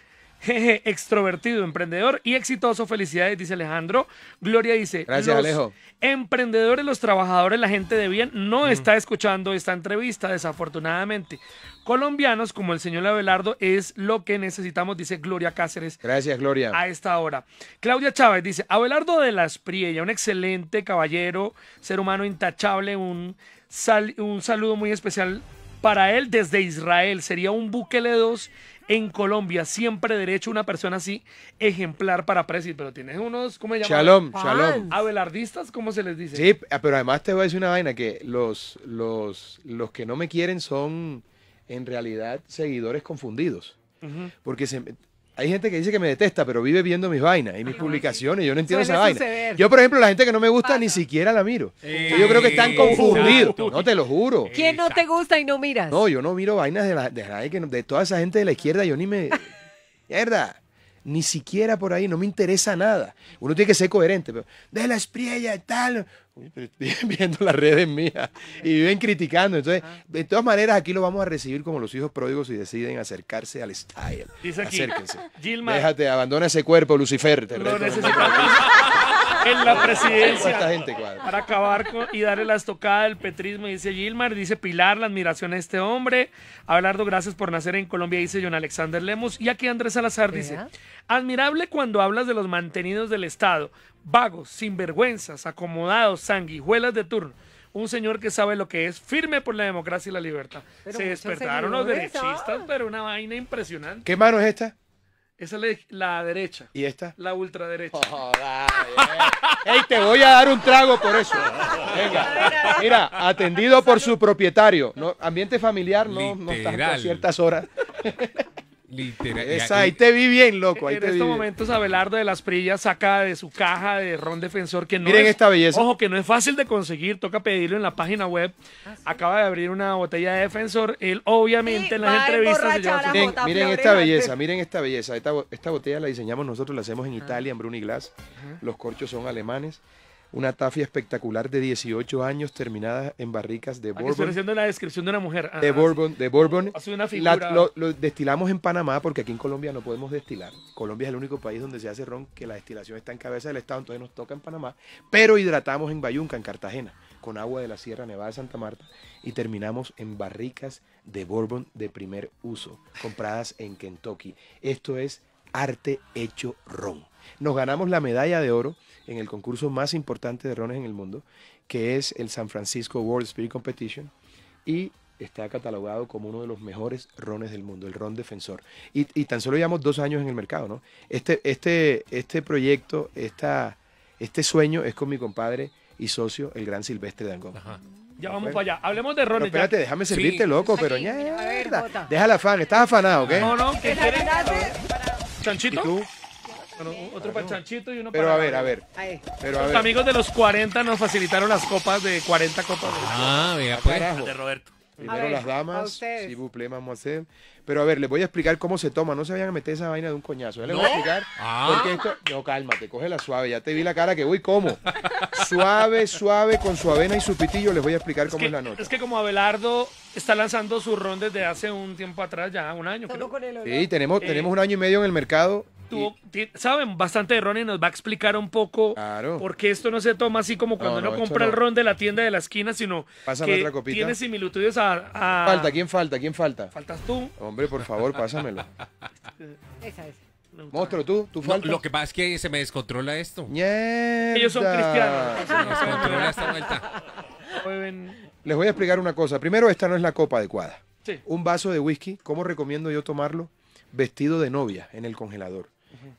Jeje, extrovertido, emprendedor y exitoso. Felicidades, dice Alejandro. Gloria dice: Gracias, Alejo. Emprendedores, los trabajadores, la gente de bien no mm. está escuchando esta entrevista, desafortunadamente. Colombianos como el señor Abelardo es lo que necesitamos, dice Gloria Cáceres. Gracias, Gloria. A esta hora. Claudia Chávez dice: Abelardo de las Priella, un excelente caballero, ser humano intachable, un, saludo muy especial para él desde Israel. Sería un buque 2 en Colombia. Siempre derecho una persona así, ejemplar para presi. Pero tienes unos, ¿cómo se llama? Shalom, shalom. Abelardistas, ¿cómo se les dice? Sí, ah, pero además te voy a decir una vaina, que los, los, los que no me quieren son en realidad seguidores confundidos. Porque se, hay gente que dice que me detesta, pero vive viendo mis vainas y mis publicaciones. Yo no entiendo esa vaina. Yo, por ejemplo, la gente que no me gusta ni siquiera la miro. yo creo que están confundidos. No te lo juro. ¿Quién no te gusta y no miras? No, yo no miro vainas de, de, de toda esa gente de la izquierda. Yo ni me. [laughs] Mierda ni siquiera por ahí, no me interesa nada. Uno tiene que ser coherente, pero de la espriella y tal. [laughs] viendo las redes mías y viven criticando. Entonces, de todas maneras, aquí lo vamos a recibir como los hijos pródigos si deciden acercarse al style. Dice aquí, Acérquense. Déjate, abandona ese cuerpo, Lucifer. Te en la [laughs] presidencia para acabar y darle la estocada del petrismo, dice Gilmar, dice Pilar, la admiración a este hombre. Abelardo, gracias por nacer en Colombia, dice John Alexander Lemos. Y aquí Andrés Salazar dice, admirable cuando hablas de los mantenidos del Estado, vagos, sinvergüenzas, acomodados, sanguijuelas de turno un señor que sabe lo que es, firme por la democracia y la libertad. se despertaron los derechistas, pero una vaina impresionante. ¿Qué mano es esta? Esa es la, derecha. ¿Y esta? La ultraderecha. Oh, eh. Ey, te voy a dar un trago por eso. Venga. Mira, atendido por su propietario. ambiente familiar no, está ciertas horas ahí te vi bien, loco. en estos momentos, Abelardo de las Prillas saca de su caja de ron defensor que no Miren es, esta belleza. Ojo, que no es fácil de conseguir, toca pedirlo en la página web. Ah, Acaba de abrir una botella de defensor. Él, obviamente, en las entrevistas Miren, miren esta belleza, miren esta belleza. Esta, botella la diseñamos nosotros, la hacemos en Italia, en Bruni Glass. Los corchos son alemanes una tafia espectacular de 18 años terminada en barricas de ah, Bourbon. Estoy haciendo la descripción de una mujer. Ah, ah, de Bourbon, de Bourbon. una lo, destilamos en Panamá porque aquí en Colombia no podemos destilar. Colombia es el único país donde se hace ron que la destilación está en cabeza del Estado, entonces nos toca en Panamá, pero hidratamos en Bayunca, en Cartagena, con agua de la Sierra Nevada de Santa Marta y terminamos en barricas de Bourbon de primer uso, compradas en Kentucky. Esto es arte hecho ron. Nos ganamos la medalla de oro en el concurso más importante de rones en el mundo, que es el San Francisco World Spirit Competition, y está catalogado como uno de los mejores rones del mundo, el ron defensor. Y, tan solo llevamos dos años en el mercado, ¿no? Este, este, este proyecto, esta, este sueño es con mi compadre y socio, el gran Silvestre Dangón. Ajá. Ya vamos para allá. Hablemos de rones. espérate, déjame servirte, loco, pero ya. Deja la afán, estás afanado, ¿ok? No, no, que Chanchito. tú? otro pachanchito y uno Pero a ver, a ver. los amigos de los 40 nos facilitaron las copas de 40 copas. Ah, mira, ah, pues. De Roberto. Primero las damas, si buple, hacer Pero a ver, les voy a explicar cómo se toma. No se vayan a meter esa vaina de un coñazo. les voy a explicar. Ah. Porque esto. No, cálmate, la suave. Ya te vi la cara que voy, ¿cómo? suave, suave, con su avena y su pitillo. Les voy a explicar cómo es la noche. Es que como Abelardo está lanzando su ron desde hace un tiempo atrás, ya un año. sí, tenemos, eh, tenemos un año y medio en el mercado saben bastante de ron y nos va a explicar un poco claro. porque esto no se toma así como cuando uno compra el ron de la tienda de la esquina, sino pásame que otra copita. tiene similitudes a, Falta, ¿quién falta? ¿Quién falta? Faltas tú. Hombre, por favor, pásamelo. [laughs] Esa es. tú, tú lo que pasa es que se me descontrola esto. Ellos son cristianos. Se me descontrola esta vuelta. Les voy a explicar una cosa. Primero, esta no es la copa adecuada. Un vaso de whisky, ¿cómo recomiendo yo tomarlo? Vestido de novia en el congelador.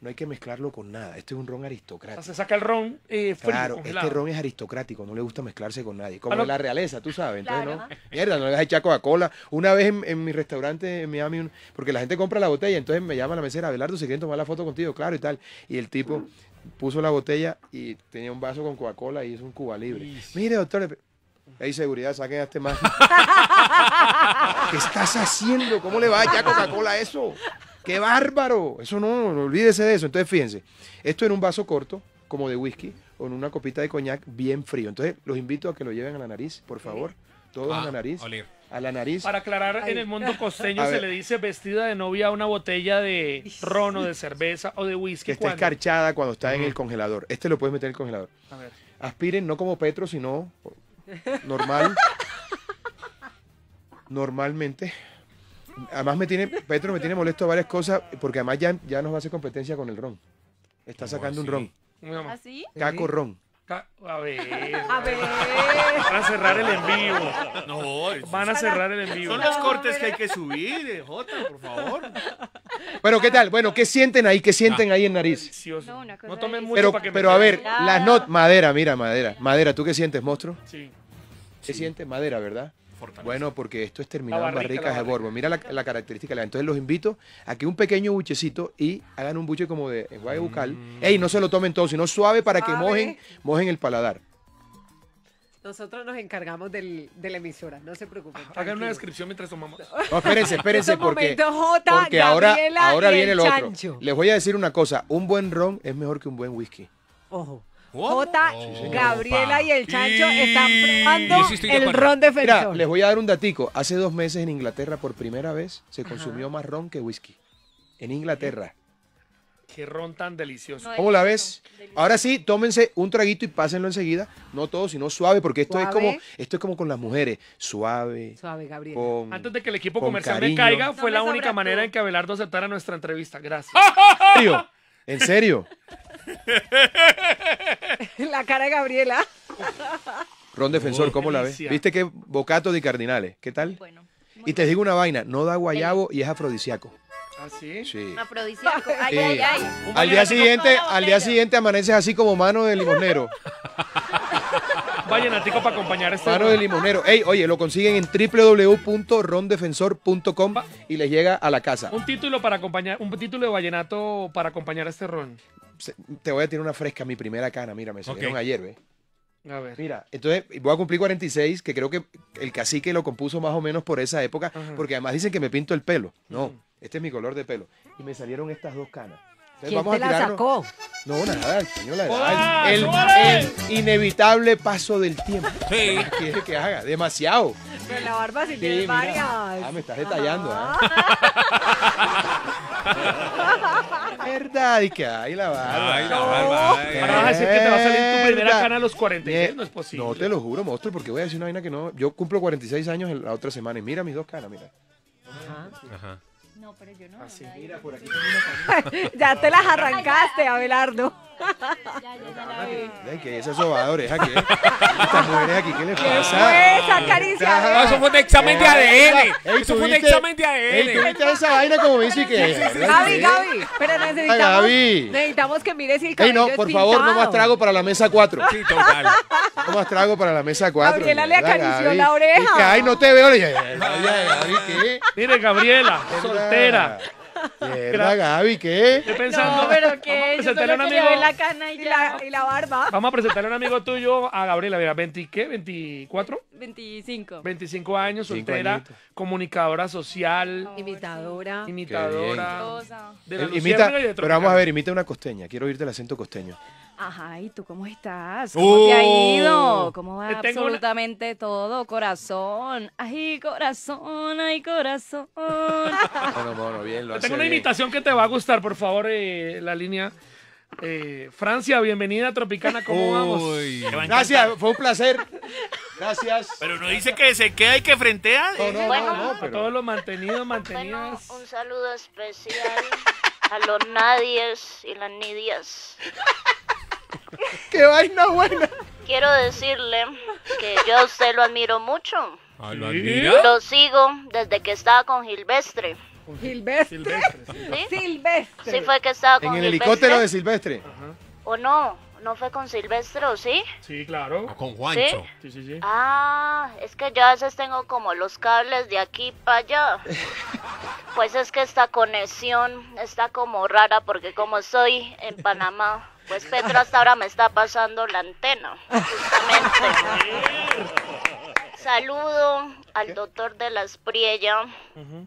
No hay que mezclarlo con nada. Este es un ron aristocrático. se saca el ron y eh, Claro, este ron es aristocrático, no le gusta mezclarse con nadie. Como ah, la realeza, tú sabes. Entonces, no, mierda, no le vas a echar Coca-Cola. Una vez en, mi restaurante en Miami, porque la gente compra la botella, entonces me llama la mesera, Abelardo, si quieren tomar la foto contigo, claro y tal. Y el tipo puso la botella y tenía un vaso con Coca-Cola y es un Cuba libre. Mire, doctor, hay seguridad, saquen a este man. [laughs] ¿Qué estás haciendo? ¿Cómo le va a echar Coca-Cola a eso? ¡Qué bárbaro! Eso no, no, olvídese de eso. Entonces, fíjense, esto en un vaso corto, como de whisky, o en una copita de coñac bien frío. Entonces, los invito a que lo lleven a la nariz, por favor. Todos a ah, la nariz. A la nariz. Para aclarar, en el mundo [laughs] costeño se le dice vestida de novia a una botella de ron o de cerveza o de whisky. Que está escarchada cuando está en el congelador. Este lo puedes meter en el congelador. A ver. Aspiren no como Petro, sino normal. [laughs] normalmente. Además me tiene, Petro me tiene molesto varias cosas, porque además ya, ya nos va a hacer competencia con el ron. Está sacando un ron. ¿Así? ¿Ah, Caco ron. A ver. A ver. Van a cerrar el en vivo. No, Van a cerrar el en vivo. son los cortes que hay que subir, eh, Jota, por favor. Bueno, ¿qué tal? Bueno, ¿qué sienten ahí? ¿Qué sienten ah. ahí en nariz? No, tomen mucho Pero, pero a ver, las not madera, mira, madera. Madera, ¿tú qué sientes, monstruo? Sí. ¿Qué sientes? Madera, ¿verdad? Bueno, porque esto es terminado en barricas de Borbo. Mira la, característica. Entonces los invito a que un pequeño buchecito y hagan un buche como de guay bucal. Mm. Ey, no se lo tomen todo, sino suave para que mojen, mojen el paladar. Nosotros nos encargamos del, de la emisora, no se preocupen. Ah, hagan una descripción mientras tomamos. [laughs] espérense, espérense, porque, ahora, ahora viene el otro. Les voy a decir una cosa, un buen ron es mejor que un buen whisky. Ojo. Jota, Gabriela y el Chancho están probando el ron de Mira, les voy a dar un datico. Hace dos meses en Inglaterra, por primera vez, se consumió más ron que whisky. En Inglaterra. Qué ron tan delicioso. ¿Cómo la ves? Ahora sí, tómense un traguito y pásenlo enseguida. No todo, sino suave, porque esto es como esto es como con las mujeres. Suave. Suave, Gabriela. Antes de que el equipo comercial me caiga, fue la única manera en que Abelardo aceptara nuestra entrevista. Gracias. [laughs] ¿En serio? ¿En [laughs] serio? [laughs] la cara de Gabriela. Ron defensor, ¿cómo la ves? ¿Viste que bocato de cardinales? ¿Qué tal? Y te digo una vaina, no da guayabo y es afrodisíaco. ¿Ah, sí? Sí. Afrodisíaco. Ay, ay, ay. Al día siguiente, al día siguiente amaneces así como mano de limonero. [laughs] Vallenatico para acompañar este. Mano de limonero. Ey, oye, lo consiguen en www.rondefensor.com y les llega a la casa. Un título para acompañar, un título de vallenato para acompañar a este ron te voy a tirar una fresca, mi primera cana, mira, me salieron ayer, ¿ves? A ver. Mira, entonces voy a cumplir 46, que creo que el cacique lo compuso más o menos por esa época, porque además dicen que me pinto el pelo. No, este es mi color de pelo. Y me salieron estas dos canas. Entonces, ¿Quién te la sacó? No, nada, el señor la El, inevitable paso del tiempo. Sí. ¿Qué que haga? Demasiado. Pero la barba sí, tiene varias. Ah, me estás detallando. ¿eh? ¿Verdad? Y que hay la barba. Ay, Ahora vas a decir que te va a salir tu primera cana a los 46. No es posible. No te lo juro, monstruo, porque voy a decir una vaina que no. Yo cumplo 46 años la otra semana y mira mis dos canas, mira. Ajá. No, pero yo no. Así, mira, por aquí tengo una ya te las arrancaste, Abelardo. [laughs] Ya, ya, ya Esa es eso de oreja? ¿Qué? Estas mujeres aquí, ¿qué les pasa? esa caricia? eso fue un examen de ADN. eso fue un examen de ADN. ¿Tú viste esa vaina como dice que. Gaby, Gaby, pero necesitamos. Necesitamos que mires si el cabello. Ey, no, por favor, no más trago para la mesa 4. Sí, total. No más trago para la mesa 4. Gabriela le acarició la oreja. ay, no te veo. Mire, Gabriela, soltera. Mierda, Gaby, ¿qué? Estoy pensando. No, pero que yo solo amigo ver la cana y, la, y la barba. Vamos a presentarle a un amigo tuyo, a Gabriela, mira, 20, ¿qué? ¿24? 25. 25 años, soltera, comunicadora social, Imitadora. Oh, imitadora. Qué de la eh, Imita, pero vamos a ver, imita una costeña. Quiero oírte el acento costeño. Ajá, ¿y tú cómo estás? ¿Cómo te ha ido? Oh, ¿Cómo va eh, absolutamente todo? Corazón, ay, corazón, ay, corazón. [laughs] bueno, bueno, bien, lo Tengo una invitación que te va a gustar, por favor, eh, la línea. Eh, Francia, bienvenida a Tropicana, ¿cómo vamos? Gracias, fue un placer. Gracias. Pero no dice que se queda y que frentea. bueno, no, un saludo especial a los nadies y las nidias. [laughs] ¡Qué vaina buena! Quiero decirle que yo a usted lo admiro mucho. Ah, ¿Lo Lo sigo desde que estaba con Gilvestre. ¿Con Silvestre. Silvestre. ¿Sí? Sí fue que estaba con ¿En el helicóptero de Silvestre? ¿O no? ¿No fue con Silvestre o sí? Sí, claro. Ah, con Juancho. ¿Sí? Sí, sí, ah, es que yo a veces tengo como los cables de aquí para allá. pues es que esta conexión está como rara porque como estoy en Panamá, pues Petro hasta ahora me está pasando la antena, justamente. Saludo al doctor de las Priella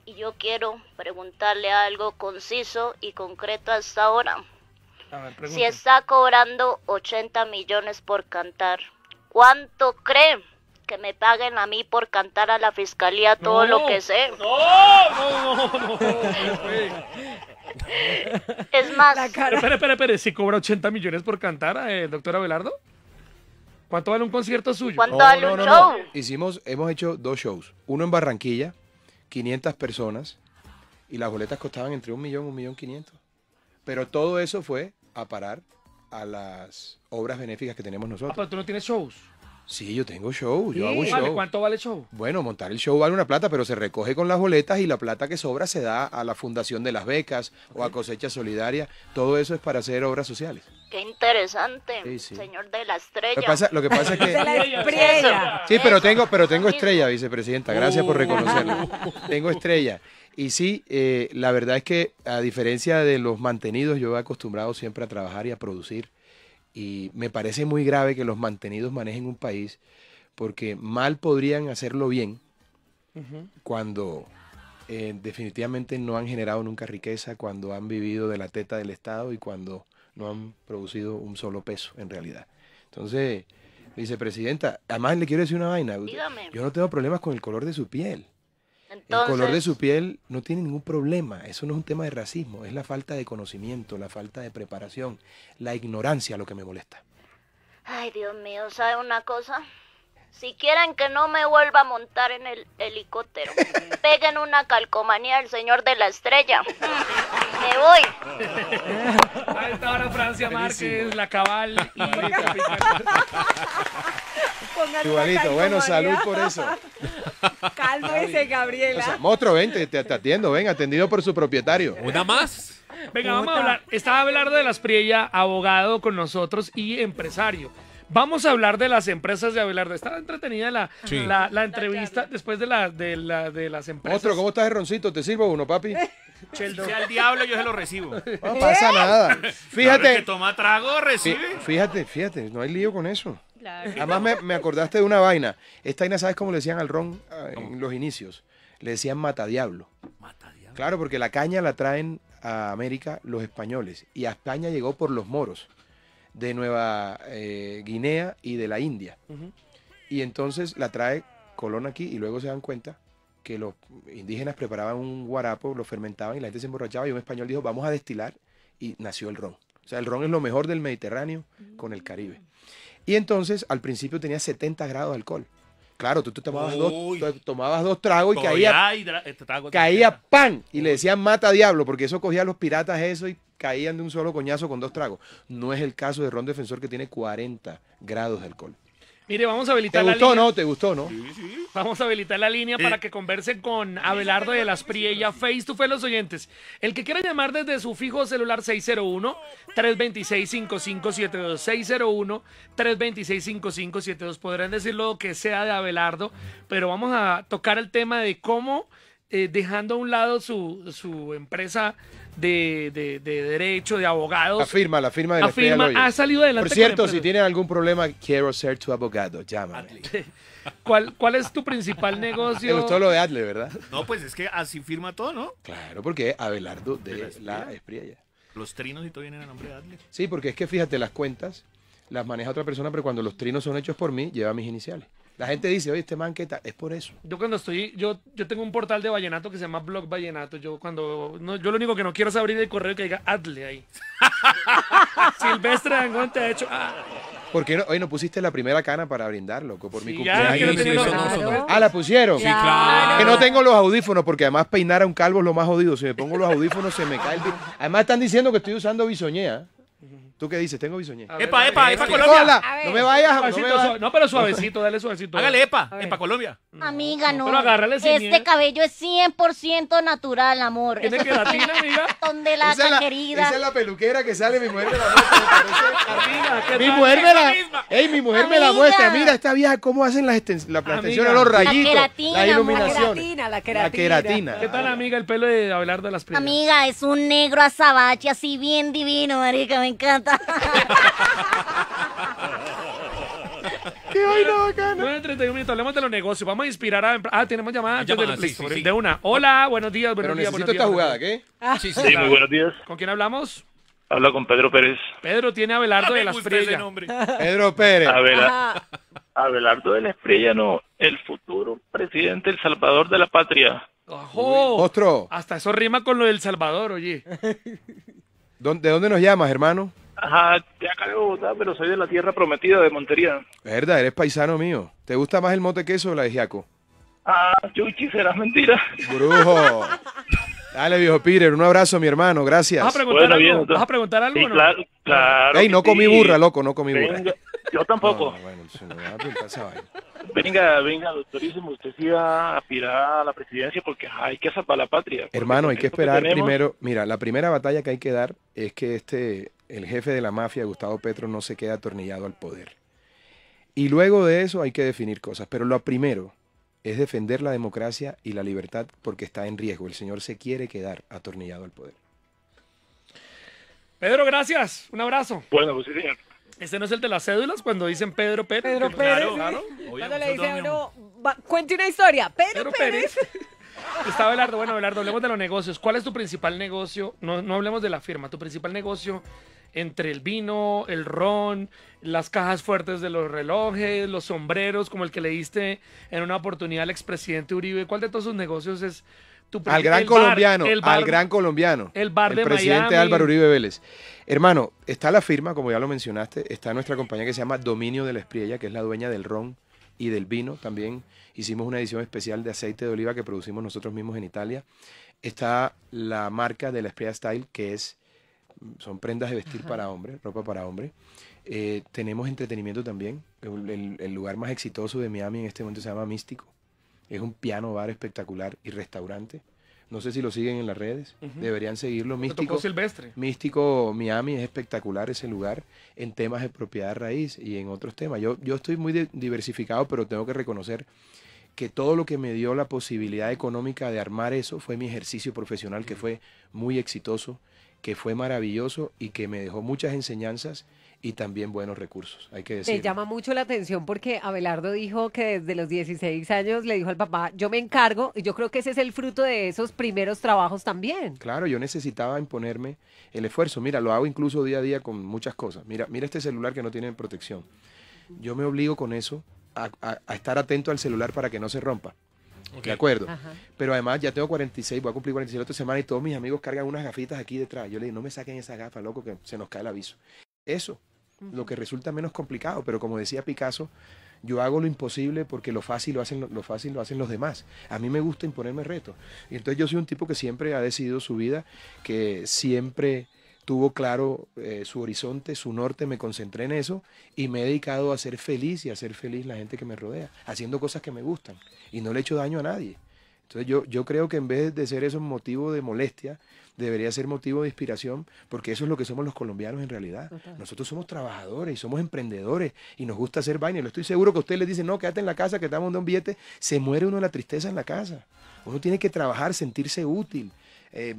y yo quiero preguntarle algo conciso y concreto hasta ahora. si está cobrando 80 millones por cantar, ¿cuánto cree que me paguen a mí por cantar a la fiscalía todo lo que sé? no, no. no, no es más. cara. Espera, espera, espera. ¿Si cobra 80 millones por cantar, eh, el doctor Abelardo? ¿Cuánto vale un concierto suyo? ¿Cuánto vale un show? Hicimos, hemos hecho dos shows. Uno en Barranquilla, 500 personas, y las boletas costaban entre un millón y un millón 500. Pero todo eso fue a parar a las obras benéficas que tenemos nosotros. Ah, pero tú no tienes shows. Sí, yo tengo show, yo hago show. ¿Cuánto vale el show? Bueno, montar el show vale una plata, pero se recoge con las boletas y la plata que sobra se da a la Fundación de las Becas o a Cosecha Solidaria. Todo eso es para hacer obras sociales. Qué interesante, señor de la estrella. Lo que pasa, es que... [laughs] Sí, pero tengo, pero tengo estrella, vicepresidenta. Gracias por uh. reconocerlo. [laughs] tengo estrella. Y sí, eh, la verdad es que a diferencia de los mantenidos, yo he acostumbrado siempre a trabajar y a producir y me parece muy grave que los mantenidos manejen un país porque mal podrían hacerlo bien cuando eh, definitivamente no han generado nunca riqueza, cuando han vivido de la teta del Estado y cuando no han producido un solo peso en realidad. Entonces, vicepresidenta, además le quiero decir una vaina. Yo no tengo problemas con el color de su piel el color de su piel no tiene ningún problema. Eso no es un tema de racismo, es la falta de conocimiento, la falta de preparación, la ignorancia lo que me molesta. Ay, Dios mío, ¿sabe una cosa? Si quieren que no me vuelva a montar en el helicóptero, [laughs] peguen una calcomanía al señor de la estrella. Me voy. Ahí está ahora Francia Márquez, la cabal y Igualito, [laughs] bueno, salud por eso. ese, Gabriela. O ven, te, atiendo, ven, atendido por su propietario. ¿Una más? Venga, vamos a hablar. Estaba hablando de las Priella, abogado con nosotros y empresario. Vamos a hablar de las empresas de Abelardo. Estaba entretenida la, entrevista después de, la, de, las empresas. Otro, ¿cómo estás, Roncito? ¿Te sirvo uno, papi? [laughs] Si al diablo yo se lo recibo. No pasa ¿Eh? nada. Fíjate. toma trago recibe. Fíjate, fíjate, no hay lío con eso. Además me, me, acordaste de una vaina. Esta vaina, ¿sabes cómo le decían al ron ah, en los inicios? Le decían matadiablo. Matadiablo. Claro, porque la caña la traen a América los españoles y a España llegó por los moros de Nueva eh, Guinea y de la India. Y entonces la trae Colón aquí y luego se dan cuenta que los indígenas preparaban un guarapo, lo fermentaban y la gente se emborrachaba y un español dijo, vamos a destilar y nació el ron. O sea, el ron es lo mejor del Mediterráneo con el Caribe. Y entonces al principio tenía 70 grados de alcohol. Claro, tú, tú tomabas, dos, tomabas dos tragos y caía, este caía pan. Y le decían mata diablo, porque eso cogía a los piratas eso y caían de un solo coñazo con dos tragos. No es el caso de Ron Defensor que tiene 40 grados de alcohol. Mire, vamos a habilitar ¿Te gustó, no? ¿Te gustó, no? Vamos a habilitar la línea para que converse con Abelardo de las Priella, face to face los oyentes. El que quiera llamar desde su fijo celular 601-326-5572, 601-326-5572, podrán decir lo que sea de Abelardo, pero vamos a tocar el tema de cómo eh, dejando a un lado su, su empresa de, derecho, de abogados. La firma, la firma de la firma ha salido adelante. Por cierto, si tienen algún problema, quiero ser tu abogado, llámame. [laughs] ¿Cuál, ¿Cuál es tu principal [laughs] negocio? Te gustó lo de Adle, ¿verdad? No, pues es que así firma todo, ¿no? Claro, porque Abelardo de, la Espriella. Los trinos y todo vienen a nombre de Adle. Sí, porque es que fíjate, las cuentas las maneja otra persona, pero cuando los trinos son hechos por mí, lleva mis iniciales. La gente dice, oye, este manqueta, Es por eso. Yo cuando estoy, yo, yo tengo un portal de vallenato que se llama Blog Vallenato. Yo cuando, yo lo único que no quiero es abrir el correo que diga Adle ahí. [laughs] Silvestre Dangón te ha hecho... Ah". ¿Por qué hoy no pusiste la primera cana para brindar, loco? Pues, por mi cumpleaños. Ah, la pusieron. Sí, claro. Que no tengo los audífonos, porque además peinar a un calvo es lo más jodido. Si me pongo los audífonos, se me cae el. Además, están diciendo que estoy usando bisoñea. ¿ah? ¿Tú qué dices? Tengo bisoñé. epa, epa, epa, Colombia. No me vayas. No, no, pero [laughs] suavecito, dale suavecito. Hágale epa, epa, Colombia. Amiga, no. Pero Este cabello es 100% natural, amor. ¿Tiene que latina, amiga? Donde la esa querida. Esa es la peluquera que sale, mi mujer me la muestra. [laughs] mi mujer me la... Ey, mi mujer me la muestra. Mira, esta vieja, cómo hacen las la A los rayitos. La queratina, la iluminación. La queratina, la queratina. ¿Qué tal, amiga, el pelo de Abelardo de las Primas? Amiga, es un negro azabache así bien divino, marica, me encanta. [laughs] ¡Qué vaina bacana! minutos, hablemos de los negocios. Vamos a inspirar a... Ah, tenemos llamada. Ah, sí, de una. Hola, buenos días, Pero días, necesito esta jugada, ¿qué? Sí, sí. muy buenos días. ¿Con quién hablamos? Habla con Pedro Pérez. Pedro tiene Abelardo de la Estrella. Pedro Pérez. Abelardo de la Estrella, no. El futuro presidente, el salvador de la patria. ¡Ojo! Ostro, Hasta eso rima con lo del Salvador, oye. [laughs] ¿de dónde nos llamas, hermano? Ajá, de acá de Bogotá, pero soy de la tierra prometida de Montería. Verdad, eres paisano mío. ¿Te gusta más el mote queso o la de Giaco? Ah, chuchi, será mentira. Brujo. Dale, viejo Peter, un abrazo, mi hermano, gracias. ¿Vas a preguntar algo? ¿Vas a preguntar sí, Claro, Ey, no comí burra, loco, no comí burra. Yo tampoco. bueno, Venga, venga, doctorísimo, usted sí va a aspirar a la presidencia porque hay que salvar la patria. Hermano, hay que esperar primero. Mira, la primera batalla que hay que dar es que este el jefe de la mafia, Gustavo Petro, no se queda atornillado al poder. Y luego de eso hay que definir cosas, pero lo primero es defender la democracia y la libertad porque está en riesgo. El señor se quiere quedar atornillado al poder. Pedro, gracias. Un abrazo. Bueno, pues sí, señor. Este no es el de las cédulas cuando dicen Pedro Petro. Pedro pues Claro, Cuando le dicen cuente una historia. Pedro, Pérez. Está Belardo. Bueno, Belardo, hablemos de los negocios. ¿Cuál es tu principal negocio? No, no hablemos de la firma. Tu principal negocio entre el vino, el ron, las cajas fuertes de los relojes, los sombreros, como el que le diste en una oportunidad al expresidente Uribe. ¿Cuál de todos sus negocios es tu Al gran colombiano, al gran colombiano. El bar de el presidente Álvaro Uribe Vélez. Hermano, está la firma, como ya lo mencionaste, está nuestra compañía que se llama Dominio de la Espriella, que es la dueña del ron y del vino. También hicimos una edición especial de aceite de oliva que producimos nosotros mismos en Italia. Está la marca de la Espriella Style, que es son prendas de vestir para hombres, ropa para hombres. Eh, tenemos entretenimiento también. El, lugar más exitoso de Miami en este momento se llama Místico. Es un piano bar espectacular y restaurante. No sé si lo siguen en las redes. Deberían seguirlo. Místico, Silvestre. Místico Miami es espectacular ese lugar en temas de propiedad raíz y en otros temas. Yo, yo estoy muy diversificado, pero tengo que reconocer que todo lo que me dio la posibilidad económica de armar eso fue mi ejercicio profesional que fue muy exitoso, que fue maravilloso y que me dejó muchas enseñanzas y también buenos recursos, hay que decir. Me llama mucho la atención porque Abelardo dijo que desde los 16 años le dijo al papá, yo me encargo, y yo creo que ese es el fruto de esos primeros trabajos también. Claro, yo necesitaba imponerme el esfuerzo. Mira, lo hago incluso día a día con muchas cosas. Mira, mira este celular que no tiene protección. Yo me obligo con eso a estar atento al celular para que no se rompa. ¿De acuerdo? Pero además ya tengo 46, voy a cumplir 46 la semana y todos mis amigos cargan unas gafitas aquí detrás. Yo le digo, no me saquen esas gafas, loco, que se nos cae el aviso. Eso, lo que resulta menos complicado, pero como decía Picasso, yo hago lo imposible porque lo fácil lo hacen, lo fácil lo hacen los demás. A mí me gusta imponerme retos. Y entonces yo soy un tipo que siempre ha decidido su vida, que siempre tuvo claro eh, su horizonte, su norte, me concentré en eso y me he dedicado a ser feliz y a ser feliz la gente que me rodea, haciendo cosas que me gustan y no le he hecho daño a nadie. Entonces yo, yo creo que en vez de ser eso motivo de molestia, debería ser motivo de inspiración, porque eso es lo que somos los colombianos en realidad. Nosotros somos trabajadores y somos emprendedores y nos gusta hacer vaina. estoy seguro que ustedes les dicen, no, quédate en la casa, que estamos de un billete. Se muere uno de la tristeza en la casa. Uno tiene que trabajar, sentirse útil, eh,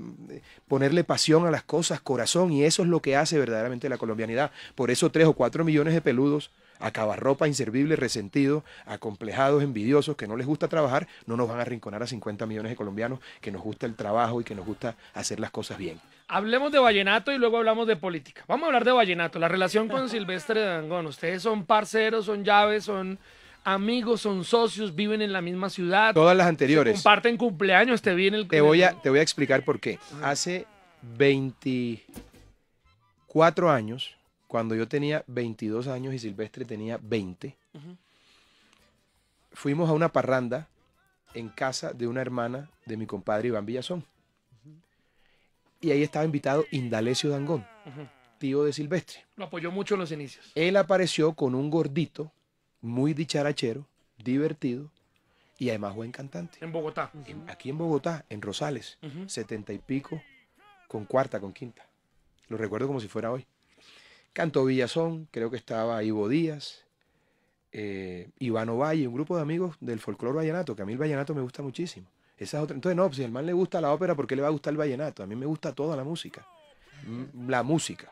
ponerle pasión a las cosas, corazón, y eso es lo que hace verdaderamente la colombianidad. Por eso tres o cuatro millones de peludos, acabarropa, inservibles, resentidos, acomplejados, envidiosos, que no les gusta trabajar, no nos van a arrinconar a 50 millones de colombianos que nos gusta el trabajo y que nos gusta hacer las cosas bien. Hablemos de vallenato y luego hablamos de política. Vamos a hablar de vallenato, la relación con [laughs] Silvestre Dangón. Ustedes son parceros, son llaves, son amigos, son socios, viven en la misma ciudad. Todas las anteriores. Comparten cumpleaños, te vi el... Te voy a, te voy a explicar por qué. Hace 24 años, cuando yo tenía 22 años y Silvestre tenía 20, fuimos a una parranda en casa de una hermana de mi compadre Iván Villazón. Y ahí estaba invitado Indalecio Dangón, tío de Silvestre. Lo apoyó mucho en los inicios. Él apareció con un gordito muy dicharachero, divertido y además buen cantante. En Bogotá. aquí en Bogotá, en Rosales, setenta y pico, con cuarta, con quinta. Lo recuerdo como si fuera hoy. Cantó Villazón, creo que estaba Ivo Díaz, eh, Ivano Valle, un grupo de amigos del folclore vallenato, que a mí el vallenato me gusta muchísimo. Esa Entonces, no, si al man le gusta la ópera, ¿por qué le va a gustar el vallenato? A mí me gusta toda la música. Mm, la música.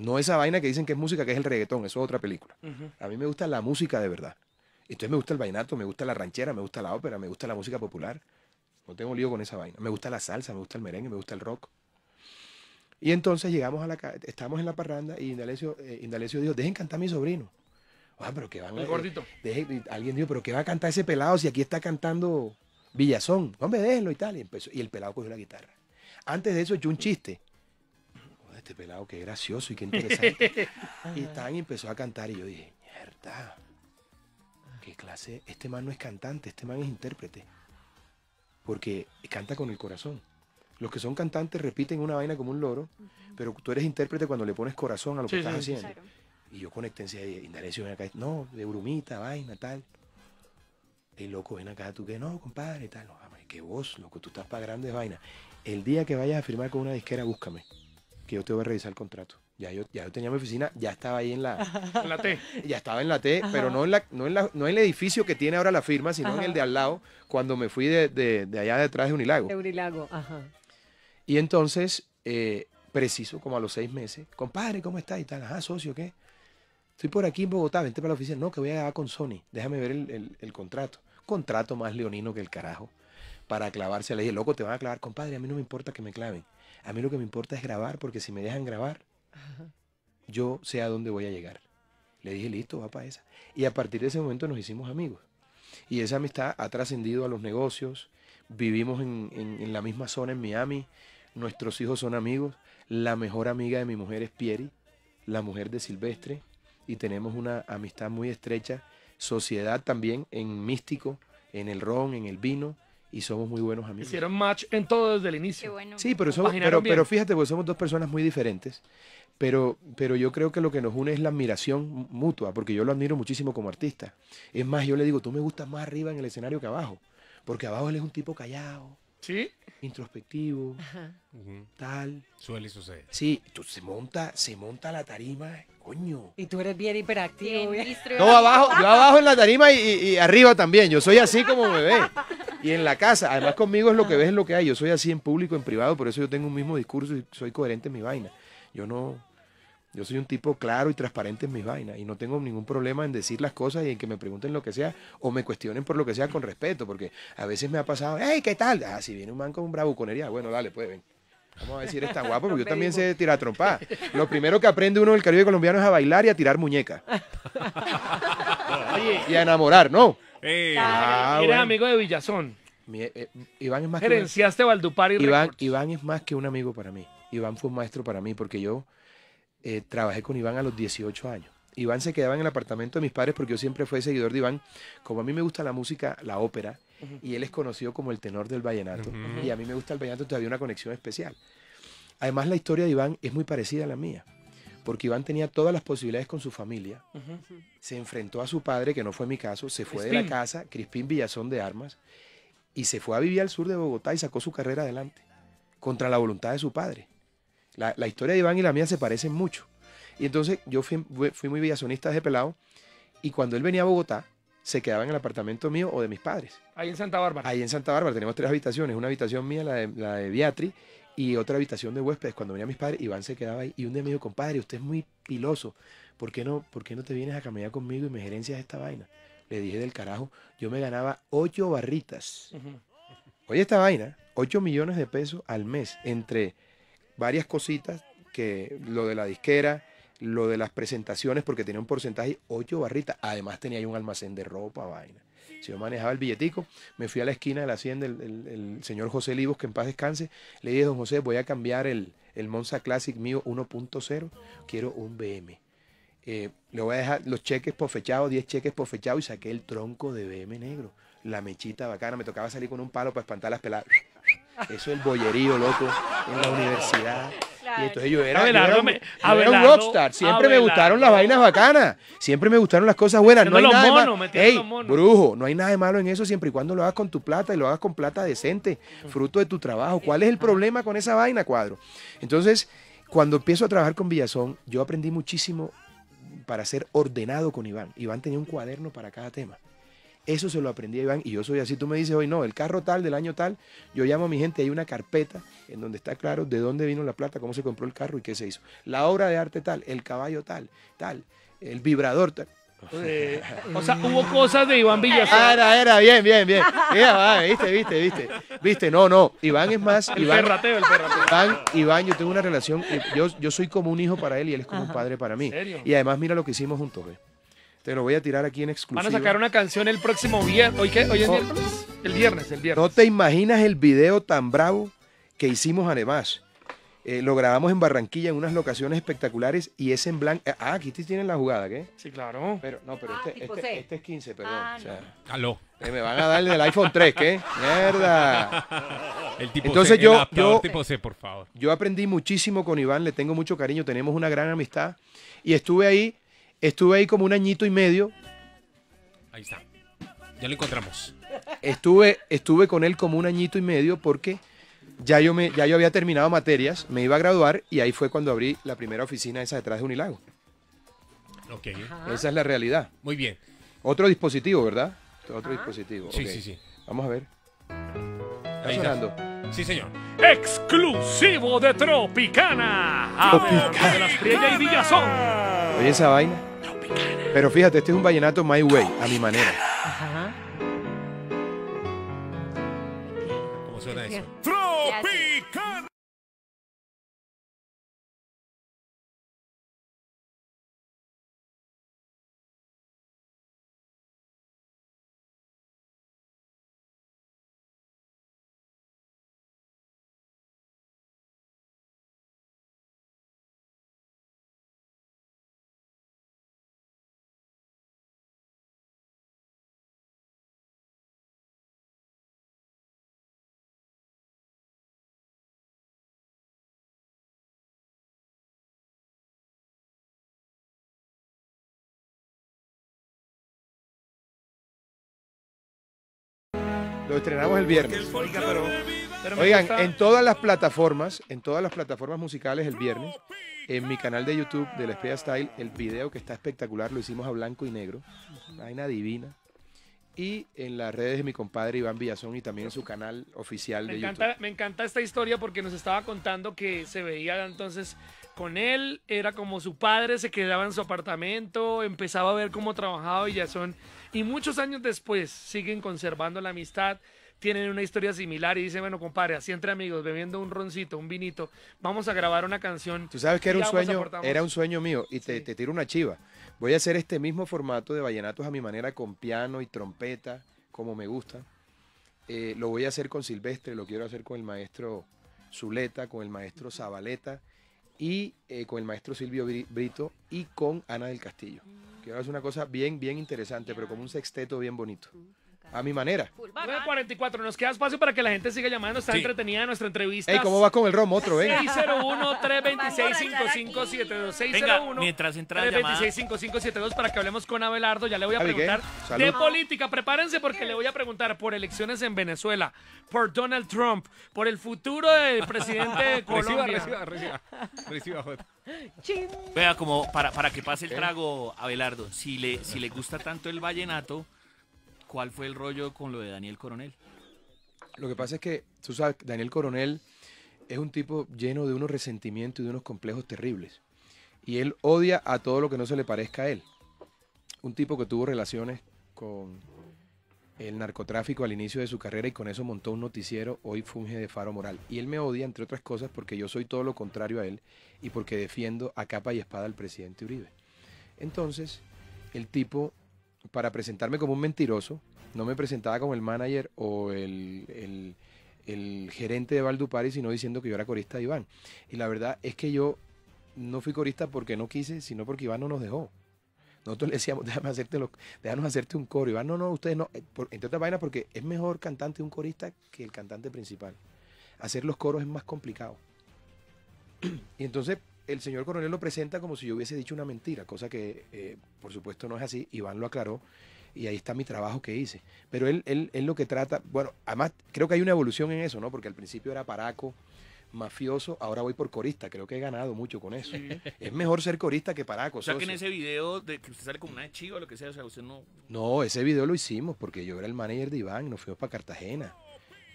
No esa vaina que dicen que es música, que es el reggaetón, eso es otra película. A mí me gusta la música de verdad. Entonces me gusta el vainato, me gusta la ranchera, me gusta la ópera, me gusta la música popular. No tengo lío con esa vaina. Me gusta la salsa, me gusta el merengue, me gusta el rock. Y entonces llegamos a la estamos en la parranda y Indalecio, eh, Indalecio dijo, dejen cantar a mi sobrino. Ah, pero que van El eh, gordito. alguien dijo, pero que va a cantar ese pelado si aquí está cantando Villazón. Hombre, déjenlo y tal. Y, empezó, y el pelado cogió la guitarra. Antes de eso yo un chiste este pelado, qué gracioso y qué interesante. [laughs] y tan empezó a cantar y yo dije, mierda, qué clase, este man no es cantante, este man es intérprete. Porque canta con el corazón. Los que son cantantes repiten una vaina como un loro, pero tú eres intérprete cuando le pones corazón a lo que estás haciendo. Y yo conecté y Indalecio ven acá, no, de brumita, vaina, tal. El loco ven acá, tú que no, compadre, tal. No, que vos, loco, tú estás para grandes vainas. El día que vayas a firmar con una disquera, búscame que yo te voy a revisar el contrato. Ya yo, ya yo tenía mi oficina, ya estaba ahí en la, T. [laughs] Ya estaba en la T, pero no en, la, no, en la, no en el edificio que tiene ahora la firma, sino en el de al lado, cuando me fui de, allá detrás de Unilago. De Unilago. Ajá. Y entonces, eh, preciso, como a los seis meses, compadre, ¿cómo estás? Y tal, ah, socio, ¿qué? Estoy por aquí en Bogotá, vente para la oficina. No, que voy a hablar con Sony, déjame ver el, el, el contrato. Contrato más leonino que el carajo para clavarse. Le dije, loco, te van a clavar, compadre, a mí no me importa que me claven. A mí lo que me importa es grabar, porque si me dejan grabar, yo sé a dónde voy a llegar. Le dije, listo, va para esa. Y a partir de ese momento nos hicimos amigos. Y esa amistad ha trascendido a los negocios. Vivimos en, la misma zona en Miami. Nuestros hijos son amigos. La mejor amiga de mi mujer es Pieri, la mujer de Silvestre. Y tenemos una amistad muy estrecha. Sociedad también en místico, en el ron, en el vino y somos muy buenos amigos. Hicieron match en todo desde el inicio. Sí, pero, pero, pero, fíjate, pues somos dos personas muy diferentes, pero, pero yo creo que lo que nos une es la admiración mutua, porque yo lo admiro muchísimo como artista. Es más, yo le digo, tú me gustas más arriba en el escenario que abajo, porque abajo él es un tipo callado. ¿Sí? introspectivo, tal. Suele suceder. Sí, tú se monta, se monta la tarima, coño. Y tú eres bien hiperactivo. no, abajo, abajo en la tarima y, y arriba también. Yo soy así como bebé. [laughs] y en la casa. Además, conmigo es lo que ah. ves, es lo que hay. Yo soy así en público, en privado, por eso yo tengo un mismo discurso y soy coherente en mi vaina. Yo no. Yo soy un tipo claro y transparente en mis vainas y no tengo ningún problema en decir las cosas y en que me pregunten lo que sea o me cuestionen por lo que sea con respeto, porque a veces me ha pasado, hey, ¿qué tal? Ah, si viene un man con un bravuconería, bueno, dale, pues Vamos a decir, está guapo, [laughs] porque yo también sé tirar trompa. Lo primero que aprende uno del Caribe colombiano es a bailar y a tirar muñeca. [laughs] y a enamorar, ¿no? Eh, ah, ah, eres amigo de Villazón. Eh, eh, Iván es más Iván, es más que un amigo para mí. Iván fue un maestro para mí porque yo trabajé con Iván a los 18 años. Iván se quedaba en el apartamento de mis padres porque yo siempre fui seguidor de Iván. Como a mí me gusta la música, la ópera, y él es conocido como el tenor del vallenato, y a mí me gusta el vallenato, entonces había una conexión especial. Además, la historia de Iván es muy parecida a la mía porque Iván tenía todas las posibilidades con su familia. Se enfrentó a su padre, que no fue mi caso, se fue de la casa, Crispín Villazón de Armas, y se fue a vivir al sur de Bogotá y sacó su carrera adelante, contra la voluntad de su padre. La, historia de Iván y la mía se parecen mucho. Y entonces yo fui, muy villazonista de pelado, y cuando él venía a Bogotá, se quedaba en el apartamento mío o de mis padres. Ahí en Santa Bárbara. Ahí en Santa Bárbara, tenemos tres habitaciones, una habitación mía, la de, la de Beatriz, y otra habitación de huéspedes. Cuando venía mis padres, Iván se quedaba ahí. Y un día me dijo, compadre, usted es muy piloso. ¿Por qué no, por no te vienes a caminar conmigo y me gerencias esta vaina? Le dije del carajo, yo me ganaba ocho barritas. Oye, esta vaina, 8 millones de pesos al mes entre varias cositas, que lo de la disquera, lo de las presentaciones porque tenía un porcentaje 8 barritas. Además tenía ahí un almacén de ropa, vaina. Si yo manejaba el billetico, me fui a la esquina de la hacienda el, señor José Libos, que en paz descanse, le dije, don José, voy a cambiar el, el Monza Classic mío 1.0, quiero un BM. Eh, le voy a dejar los cheques por fechado, 10 cheques por fechado y saqué el tronco de BM negro. La mechita bacana, me tocaba salir con un palo para espantar las peladas. Eso es el bollerío, loco, en la universidad. Y entonces yo era, un rockstar. Siempre me gustaron las vainas bacanas. Siempre me gustaron las cosas buenas. No hay nada brujo, no hay nada de malo en eso siempre y cuando lo hagas con tu plata y lo hagas con plata decente, fruto de tu trabajo. ¿Cuál es el problema con esa vaina, cuadro? Entonces, cuando empiezo a trabajar con Villazón, yo aprendí muchísimo para ser ordenado con Iván. Iván tenía un cuaderno para cada tema. Eso se lo aprendí a Iván y yo soy así. Tú me dices hoy, no, el carro tal, del año tal. Yo llamo a mi gente, hay una carpeta en donde está claro de dónde vino la plata, cómo se compró el carro y qué se hizo. La obra de arte tal, el caballo tal, tal, el vibrador tal. [laughs] Eh, [laughs] o sea, hubo cosas de Iván Villafañe. Ah, era, era, bien, bien, bien. Mira, va, viste, viste, viste. Viste, no, no. Iván es más. El Iván, Iván, yo tengo una relación. Eh, yo, yo soy como un hijo para él y él es como un padre para mí. Y además, mira lo que hicimos juntos, ¿eh? Te lo voy a tirar aquí en exclusiva. Van a sacar una canción el próximo viernes. ¿Hoy qué? ¿Hoy es viernes? El viernes, el viernes. No te imaginas el video tan bravo que hicimos además. Eh, lo grabamos en Barranquilla en unas locaciones espectaculares y es en blanco. Eh, ah, aquí tienen la jugada, ¿qué? Sí, claro. Pero no, pero ah, este, este, este, es 15, perdón. Ah, Aló. Eh, me van a dar el iPhone 3, ¿qué? Mierda. El tipo Entonces C, yo, yo tipo C, por favor. Yo aprendí muchísimo con Iván, le tengo mucho cariño, tenemos una gran amistad y estuve ahí Estuve ahí como un añito y medio. Ahí está. Ya lo encontramos. Estuve, estuve con él como un añito y medio porque ya yo, me, ya yo había terminado materias, me iba a graduar y ahí fue cuando abrí la primera oficina esa detrás de Unilago. Ok. Esa es la realidad. Muy bien. Otro dispositivo, ¿verdad? Otro dispositivo. Sí, sí, sí. Vamos a ver. Ahí está Sí, señor. Exclusivo de Tropicana. Tropicana. Las y Villazón. Oye esa vaina. Pero fíjate, este es un vallenato my way, a mi manera. ¿Cómo suena eso? ¡Tropi! Lo estrenamos el viernes. Oigan, en todas las plataformas, en todas las plataformas musicales el viernes, en mi canal de YouTube de La Espía Style, el video que está espectacular lo hicimos a blanco y negro. Una vaina divina y en las redes de mi compadre Iván Villazón y también en su canal oficial de YouTube. Me encanta esta historia porque nos estaba contando que se veía entonces con él, era como su padre, se quedaba en su apartamento, empezaba a ver cómo trabajaba Villazón y muchos años después siguen conservando la amistad, tienen una historia similar y dicen, bueno, compadre, así entre amigos, bebiendo un roncito, un vinito, vamos a grabar una canción. Tú sabes que era un sueño, era un sueño mío y te, tiro una chiva. Voy a hacer este mismo formato de vallenatos a mi manera con piano y trompeta, como me gusta. Eh, lo voy a hacer con Silvestre, lo quiero hacer con el maestro Zuleta, con el maestro Zabaleta y eh, con el maestro Silvio Brito y con Ana del Castillo que ahora es una cosa bien, bien interesante, pero como un sexteto bien bonito a mi manera. 944, nos queda espacio para que la gente siga llamando. Está entretenida nuestra entrevista. Ey, ¿cómo va con el rom otro, eh? 601-326-5572. 601 mientras entra 326-5572 para que hablemos con Abelardo. Ya le voy a preguntar de política. Prepárense porque le voy a preguntar por elecciones en Venezuela, por Donald Trump, por el futuro del presidente de [laughs] Colombia. Reciba, reciba, reciba. reciba Vea, como para, para que pase el trago, Abelardo, si le, si le gusta tanto el vallenato ¿Cuál fue el rollo con lo de Daniel Coronel? Lo que pasa es que, tú sabes, Daniel Coronel es un tipo lleno de unos resentimientos y de unos complejos terribles. Y él odia a todo lo que no se le parezca a él. Un tipo que tuvo relaciones con el narcotráfico al inicio de su carrera y con eso montó un noticiero, hoy funge de faro moral. Y él me odia, entre otras cosas, porque yo soy todo lo contrario a él y porque defiendo a capa y espada al presidente Uribe. Entonces, el tipo para presentarme como un mentiroso, no me presentaba como el manager o el, gerente de Valdupari, sino diciendo que yo era corista de Iván. Y la verdad es que yo no fui corista porque no quise, sino porque Iván no nos dejó. Nosotros le decíamos, [laughs] déjame hacerte déjanos hacerte un coro. Iván, no, no, ustedes no. Eh, entre otras vainas, porque es mejor cantante un corista que el cantante principal. Hacer los coros es más complicado. [clears throat] y entonces, el señor coronel lo presenta como si yo hubiese dicho una mentira, cosa que eh, por supuesto no es así, Iván lo aclaró y ahí está mi trabajo que hice. Pero él, él, lo que trata, bueno, además creo que hay una evolución en eso, ¿no? Porque al principio era paraco, mafioso, ahora voy por corista. Creo que he ganado mucho con eso. Es mejor ser corista que paraco. O sea, que en ese video de que usted sale con una chiva o lo que sea, o sea, usted no... No, ese video lo hicimos porque yo era el manager de Iván, nos fuimos para Cartagena,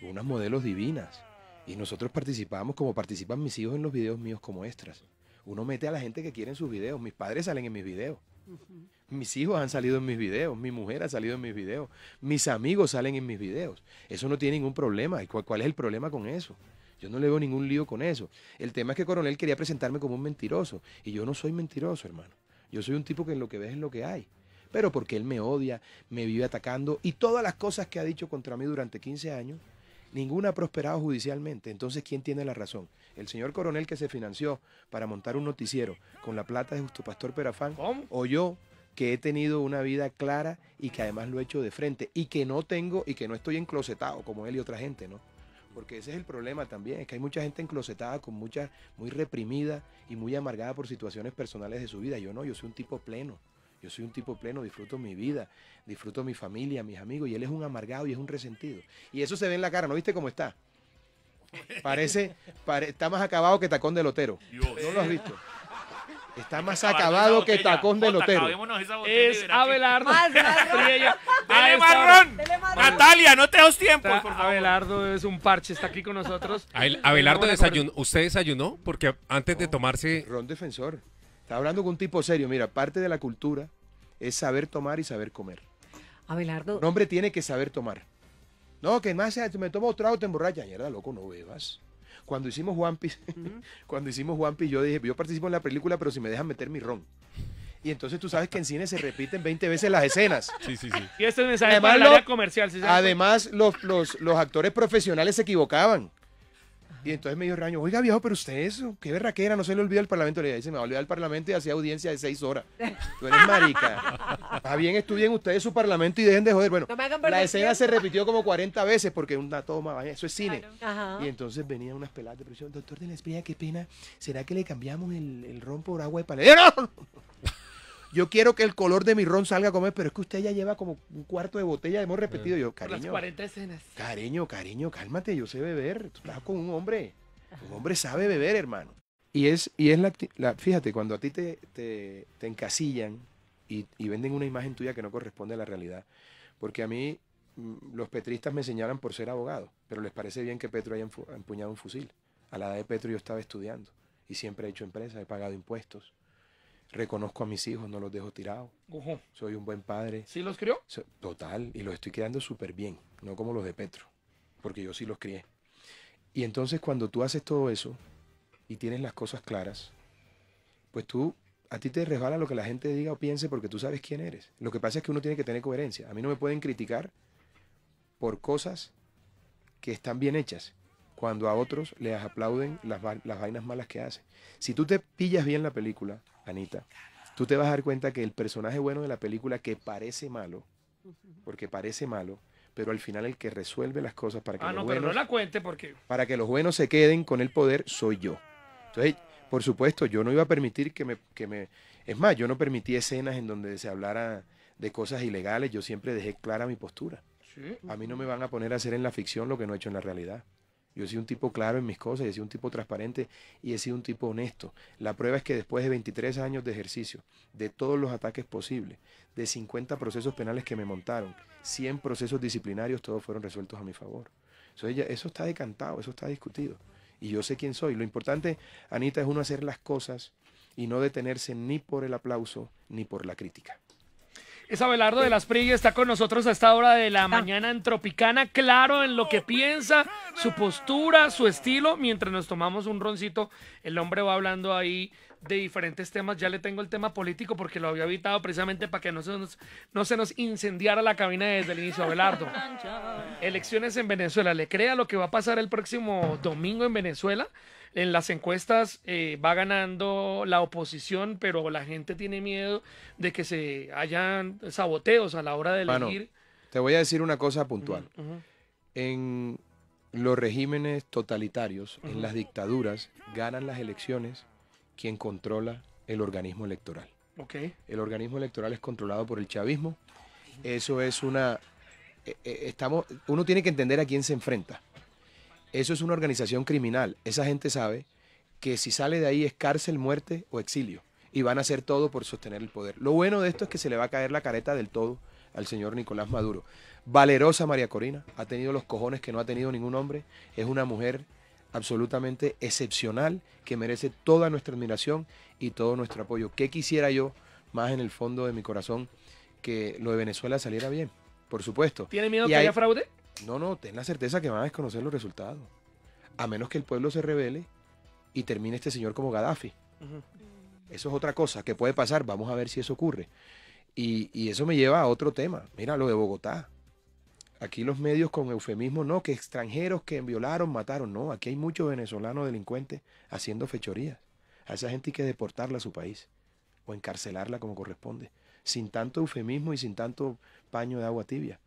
unas modelos divinas. Y nosotros participamos como participan mis hijos en los videos míos como extras uno mete a la gente que quiere en sus videos. Mis padres salen en mis videos. Mis hijos han salido en mis videos, mi mujer ha salido en mis videos, mis amigos salen en mis videos. Eso no tiene ningún problema. cuál, es el problema con eso? Yo no le veo ningún lío con eso. El tema es que Coronel quería presentarme como un mentiroso. Y yo no soy mentiroso, hermano. Yo soy un tipo que en lo que ves es lo que hay. Pero porque él me odia, me vive atacando y todas las cosas que ha dicho contra mí durante 15 años, Ninguna ha prosperado judicialmente. Entonces, ¿quién tiene la razón? ¿El señor coronel que se financió para montar un noticiero con la plata de Justo Pastor Perafán? ¿O yo que he tenido una vida clara y que además lo he hecho de frente y que no tengo y que no estoy enclosetado como él y otra gente, ¿no? Porque ese es el problema también, es que hay mucha gente enclosetada, con mucha, muy reprimida y muy amargada por situaciones personales de su vida. Yo no, yo soy un tipo pleno. Yo soy un tipo pleno, disfruto mi vida, disfruto mi familia, mis amigos, y él es un amargado y es un resentido. Y eso se ve en la cara, ¿no viste cómo está? Parece, está más acabado que tacón de lotero. No lo has visto. Está más acabado que tacón de lotero. Es Abelardo. marrón! Natalia, no te tiempo Abelardo es un parche, está aquí con nosotros. Abelardo, desayunó. ¿usted desayunó? Porque antes de tomarse... Ron defensor. Está hablando con un tipo serio. Mira, parte de la cultura es saber tomar y saber comer. Abelardo. Un hombre tiene que saber tomar. No, que más me tomo otro trago, te emborrachas. Mierda, loco, no bebas. Cuando hicimos One [laughs] cuando hicimos yo dije, yo participo en la película, pero si me dejan meter mi ron. Y entonces tú sabes que en cine se repiten 20 veces las escenas. Sí, sí, sí. Y este es mensaje además, comercial. además, los, los, los actores profesionales se equivocaban. Y entonces me dijo Raño, oiga viejo, pero usted es, qué verraquera, no se le olvida el parlamento. Le dice me va a olvidar el parlamento y hacía audiencia de seis horas. [laughs] Tú eres marica. Está bien estudien ustedes su parlamento y dejen de joder. Bueno, la escena se repitió como 40 veces porque una toma, eso es cine. Y entonces venían unas peladas de presión, doctor de la Espina, qué pena, ¿será que le cambiamos el, el ron por agua de paleta? ¡No! [laughs] [laughs] yo quiero que el color de mi ron salga a comer, pero es que usted ya lleva como un cuarto de botella, hemos eh. repetido yo, cariño. Las 40 Cariño, cariño, cálmate, yo sé beber. Tú estás con un hombre. Un hombre sabe beber, hermano. Y es, y es la, fíjate, cuando a ti te, te, encasillan y, venden una imagen tuya que no corresponde a la realidad. Porque a mí mm, los petristas me señalan por ser abogado, pero les parece bien que Petro haya empuñado un fusil. A la edad de Petro yo estaba estudiando y siempre he hecho empresas, he pagado impuestos reconozco a mis hijos, no los dejo tirados. Soy un buen padre. ¿Sí los crió? Total, y los estoy criando súper bien, no como los de Petro, porque yo sí los crié. Y entonces cuando tú haces todo eso y tienes las cosas claras, pues tú, a ti te resbala lo que la gente diga o piense porque tú sabes quién eres. Lo que pasa es que uno tiene que tener coherencia. A mí no me pueden criticar por cosas que están bien hechas cuando a otros les aplauden las, vainas malas que hace. Si tú te pillas bien la película, Anita, tú te vas a dar cuenta que el personaje bueno de la película que parece malo, porque parece malo, pero al final el que resuelve las cosas para que ah, los no, buenos, la cuente porque para que los buenos se queden con el poder soy yo. Entonces, por supuesto, yo no iba a permitir que me, que me es más, yo no permití escenas en donde se hablara de cosas ilegales, yo siempre dejé clara mi postura. A mí no me van a poner a hacer en la ficción lo que no he hecho en la realidad. Yo he sido un tipo claro en mis cosas, he sido un tipo transparente y he sido un tipo honesto. La prueba es que después de 23 años de ejercicio, de todos los ataques posibles, de 50 procesos penales que me montaron, 100 procesos disciplinarios, todos fueron resueltos a mi favor. eso está decantado, eso está discutido. Y yo sé quién soy. Lo importante, Anita, es uno hacer las cosas y no detenerse ni por el aplauso ni por la crítica. Es Abelardo de las Prigas, está con nosotros a esta hora de la mañana en Tropicana, claro en lo que piensa, su postura, su estilo. Mientras nos tomamos un roncito, el hombre va hablando ahí de diferentes temas. Ya le tengo el tema político porque lo había evitado precisamente para que no no se nos incendiara la cabina desde el inicio, Abelardo. [laughs] Elecciones en Venezuela. ¿Le crea lo que va a pasar el próximo domingo en Venezuela? en las encuestas eh, va ganando la oposición, pero la gente tiene miedo de que se hayan saboteos a la hora de elegir. te voy a decir una cosa puntual. En los regímenes totalitarios, en las dictaduras, ganan las elecciones quien controla el organismo electoral. El organismo electoral es controlado por el chavismo. Eso es una... Eh, eh, estamos, uno tiene que entender a quién se enfrenta. Eso es una organización criminal. Esa gente sabe que si sale de ahí es cárcel, muerte o exilio. Y van a hacer todo por sostener el poder. Lo bueno de esto es que se le va a caer la careta del todo al señor Nicolás Maduro. Valerosa María Corina, ha tenido los cojones que no ha tenido ningún hombre. Es una mujer absolutamente excepcional que merece toda nuestra admiración y todo nuestro apoyo. ¿Qué quisiera yo más en el fondo de mi corazón que lo de Venezuela saliera bien? Por supuesto. ¿Tiene miedo que haya fraude? No, no, ten la certeza que van a desconocer los resultados. A menos que el pueblo se revele y termine este señor como Gaddafi. Eso es otra cosa que puede pasar. Vamos a ver si eso ocurre. Y, y, eso me lleva a otro tema. Mira lo de Bogotá. Aquí los medios con eufemismo, no, que extranjeros que violaron, mataron. No, aquí hay muchos venezolanos delincuentes haciendo fechorías. A esa gente hay que deportarla a su país o encarcelarla como corresponde, sin tanto eufemismo y sin tanto paño de agua tibia.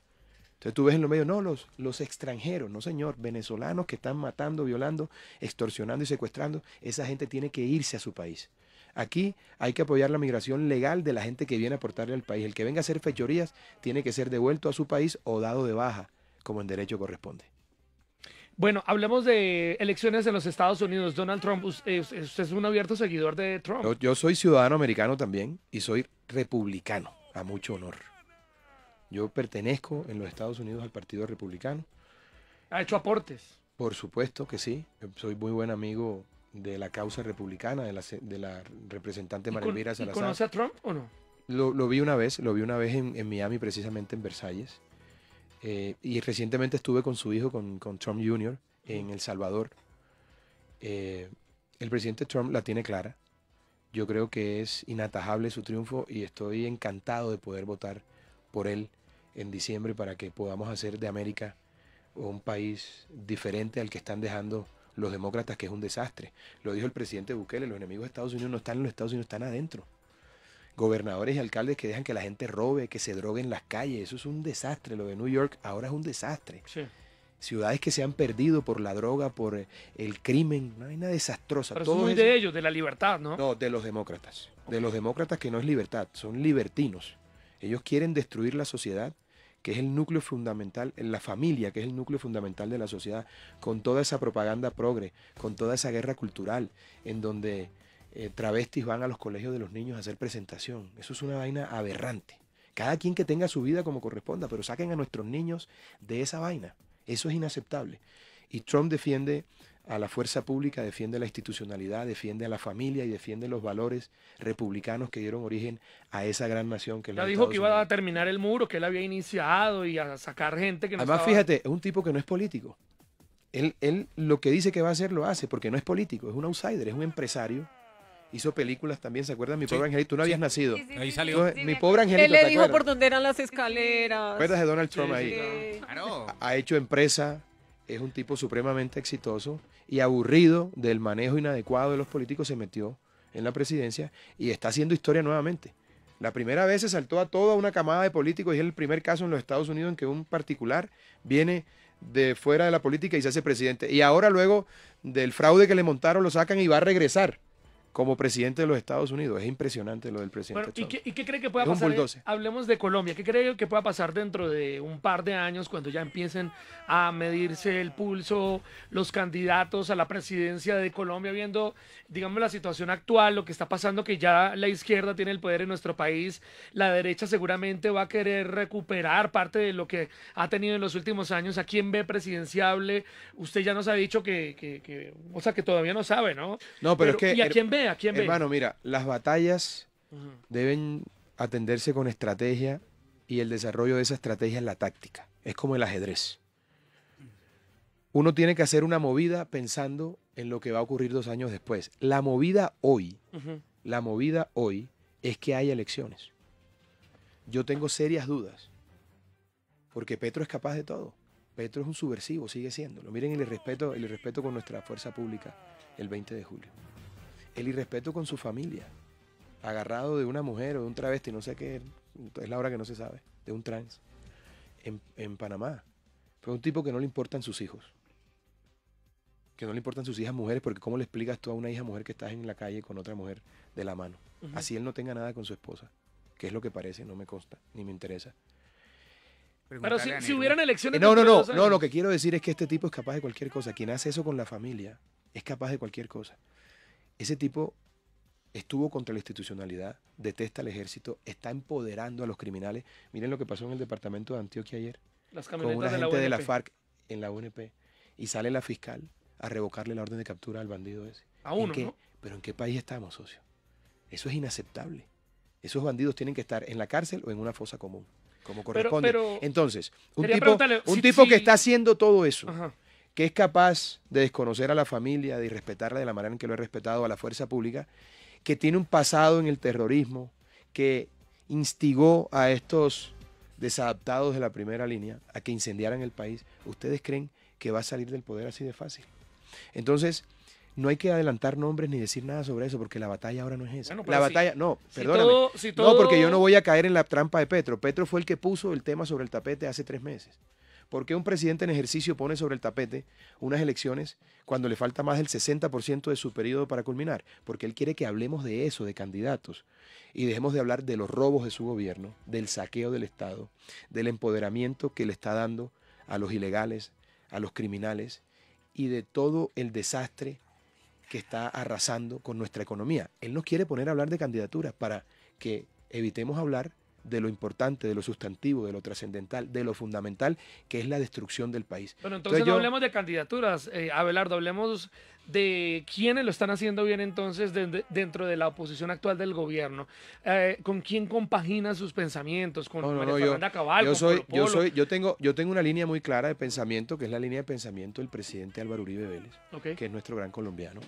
Entonces tú ves en los medios, no, los, los extranjeros, no señor, venezolanos que están matando, violando, extorsionando y secuestrando, esa gente tiene que irse a su país. Aquí hay que apoyar la migración legal de la gente que viene a aportarle al país. El que venga a hacer fechorías tiene que ser devuelto a su país o dado de baja, como en derecho corresponde. Bueno, hablemos de elecciones en los Estados Unidos. Donald Trump, eh, usted es un abierto seguidor de Trump. yo soy ciudadano americano también y soy republicano, a mucho honor. Yo pertenezco en los Estados Unidos al Partido Republicano. ¿Ha hecho aportes? Por supuesto que sí. soy muy buen amigo de la causa republicana, de la, de la representante Salazar. ¿Conoce a Trump o no? Lo, vi una vez, lo vi una vez en, Miami, precisamente en Versalles. Eh, y recientemente estuve con su hijo, con, Trump Jr., en El Salvador. Eh, el presidente Trump la tiene clara. Yo creo que es inatajable su triunfo y estoy encantado de poder votar por él en diciembre para que podamos hacer de América un país diferente al que están dejando los demócratas, que es un desastre. Lo dijo el presidente Bukele, los enemigos de Estados Unidos no están en los Estados Unidos, están adentro. Gobernadores y alcaldes que dejan que la gente robe, que se drogue en las calles, eso es un desastre. Lo de New York ahora es un desastre. Ciudades que se han perdido por la droga, por el crimen, una vaina desastrosa. de ellos, de la libertad, ¿no? No, de los demócratas. De los demócratas que no es libertad, son libertinos. Ellos quieren destruir la sociedad, que es el núcleo fundamental, la familia, que es el núcleo fundamental de la sociedad, con toda esa propaganda progre, con toda esa guerra cultural, en donde eh, travestis van a los colegios de los niños a hacer presentación. Eso es una vaina aberrante. Cada quien que tenga su vida como corresponda, pero saquen a nuestros niños de esa vaina. Eso es inaceptable. Y Trump defiende a la fuerza pública, defiende la institucionalidad, defiende a la familia y defiende los valores republicanos que dieron origen a esa gran nación que ya dijo que iba a terminar el muro que él había iniciado y a sacar gente que no Además, fíjate, es un tipo que no es político. Él, lo que dice que va a hacer lo hace porque no es político, es un outsider, es un empresario hizo películas también, ¿se acuerdan? Mi pobre angelito, tú no habías nacido. ahí salió. mi pobre angelito. Él le dijo por dónde eran las escaleras. acuerdas de Donald Trump ahí? ha hecho empresa, es un tipo supremamente exitoso y aburrido del manejo inadecuado de los políticos se metió en la presidencia y está haciendo historia nuevamente. La primera vez se saltó a toda una camada de políticos y es el primer caso en los Estados Unidos en que un particular viene de fuera de la política y se hace presidente. Y ahora luego del fraude que le montaron lo sacan y va a regresar como presidente de los Estados Unidos. Es impresionante lo del presidente. Bueno, ¿y, qué, cree que pueda pasar? hablemos de Colombia. ¿Qué cree que pueda pasar dentro de un par de años cuando ya empiecen a medirse el pulso los candidatos a la presidencia de Colombia, viendo, digamos, la situación actual, lo que está pasando, que ya la izquierda tiene el poder en nuestro país, la derecha seguramente va a querer recuperar parte de lo que ha tenido en los últimos años. ¿A quién ve presidenciable? Usted ya nos ha dicho que, o sea, que todavía no sabe, ¿no? No, pero, es que... a er quién ve Hermano, mira, las batallas deben atenderse con estrategia y el desarrollo de esa estrategia es la táctica. Es como el ajedrez. Uno tiene que hacer una movida pensando en lo que va a ocurrir dos años después. La movida hoy, la movida hoy es que hay elecciones. Yo tengo serias dudas, porque Petro es capaz de todo. Petro es un subversivo, sigue siéndolo. Miren el respeto, el respeto con nuestra fuerza pública el 20 de julio el irrespeto con su familia, agarrado de una mujer o de un travesti, no sé qué, es la hora que no se sabe, de un trans, en, Panamá. Fue un tipo que no le importan sus hijos, que no le importan sus hijas mujeres, porque ¿cómo le explicas tú a una hija mujer que estás en la calle con otra mujer de la mano? Así él no tenga nada con su esposa, que es lo que parece, no me consta, ni me interesa. Pero si, hubieran elecciones... Eh, no, no, no, no, lo que quiero decir es que este tipo es capaz de cualquier cosa. Quien hace eso con la familia es capaz de cualquier cosa. Ese tipo estuvo contra la institucionalidad, detesta al ejército, está empoderando a los criminales. Miren lo que pasó en el departamento de Antioquia ayer. Las con una gente de la, FARC en la UNP. Y sale la fiscal a revocarle la orden de captura al bandido ese. A uno, ¿no? Pero ¿en qué país estamos, socio? Eso es inaceptable. Esos bandidos tienen que estar en la cárcel o en una fosa común, como corresponde. Entonces, un tipo, que está haciendo todo eso, que es capaz de desconocer a la familia, de irrespetarla de la manera en que lo ha respetado a la fuerza pública, que tiene un pasado en el terrorismo, que instigó a estos desadaptados de la primera línea a que incendiaran el país, ¿ustedes creen que va a salir del poder así de fácil? Entonces, no hay que adelantar nombres ni decir nada sobre eso, porque la batalla ahora no es esa. la batalla, no, perdóname. No, porque yo no voy a caer en la trampa de Petro. Petro fue el que puso el tema sobre el tapete hace tres meses. ¿Por qué un presidente en ejercicio pone sobre el tapete unas elecciones cuando le falta más del 60% de su periodo para culminar? Porque él quiere que hablemos de eso, de candidatos, y dejemos de hablar de los robos de su gobierno, del saqueo del Estado, del empoderamiento que le está dando a los ilegales, a los criminales y de todo el desastre que está arrasando con nuestra economía. Él nos quiere poner a hablar de candidaturas para que evitemos hablar de lo importante, de lo sustantivo, de lo trascendental, de lo fundamental, que es la destrucción del país. Bueno, entonces, no hablemos de candidaturas, eh, Abelardo, hablemos de quiénes lo están haciendo bien entonces dentro de la oposición actual del gobierno, eh, con quién compagina sus pensamientos, con no, no, yo, soy, yo soy, yo tengo, yo tengo una línea muy clara de pensamiento, que es la línea de pensamiento del presidente Álvaro Uribe Vélez, que es nuestro gran colombiano.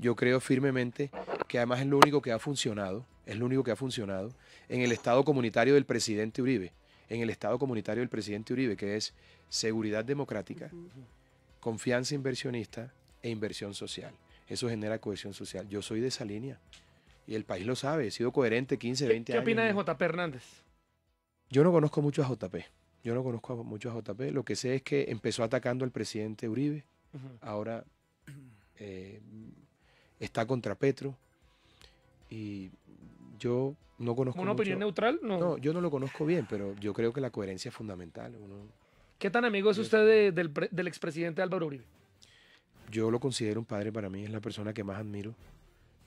Yo creo firmemente que además es lo único que ha funcionado, es lo único que ha funcionado en el Estado comunitario del presidente Uribe, en el Estado comunitario del presidente Uribe, que es seguridad democrática, confianza inversionista e inversión social. Eso genera cohesión social. Yo soy de esa línea y el país lo sabe, he sido coherente 15, 20 años. ¿Qué opina de JP Hernández? Yo no conozco mucho a JP. Yo no conozco mucho a JP. Lo que sé es que empezó atacando al presidente Uribe. Ahora eh, está contra Petro. Y yo no conozco. ¿Una opinión neutral? No. yo no lo conozco bien, pero yo creo que la coherencia es fundamental. ¿Qué tan amigo es usted del, expresidente Álvaro Uribe? Yo lo considero un padre para mí, es la persona que más admiro,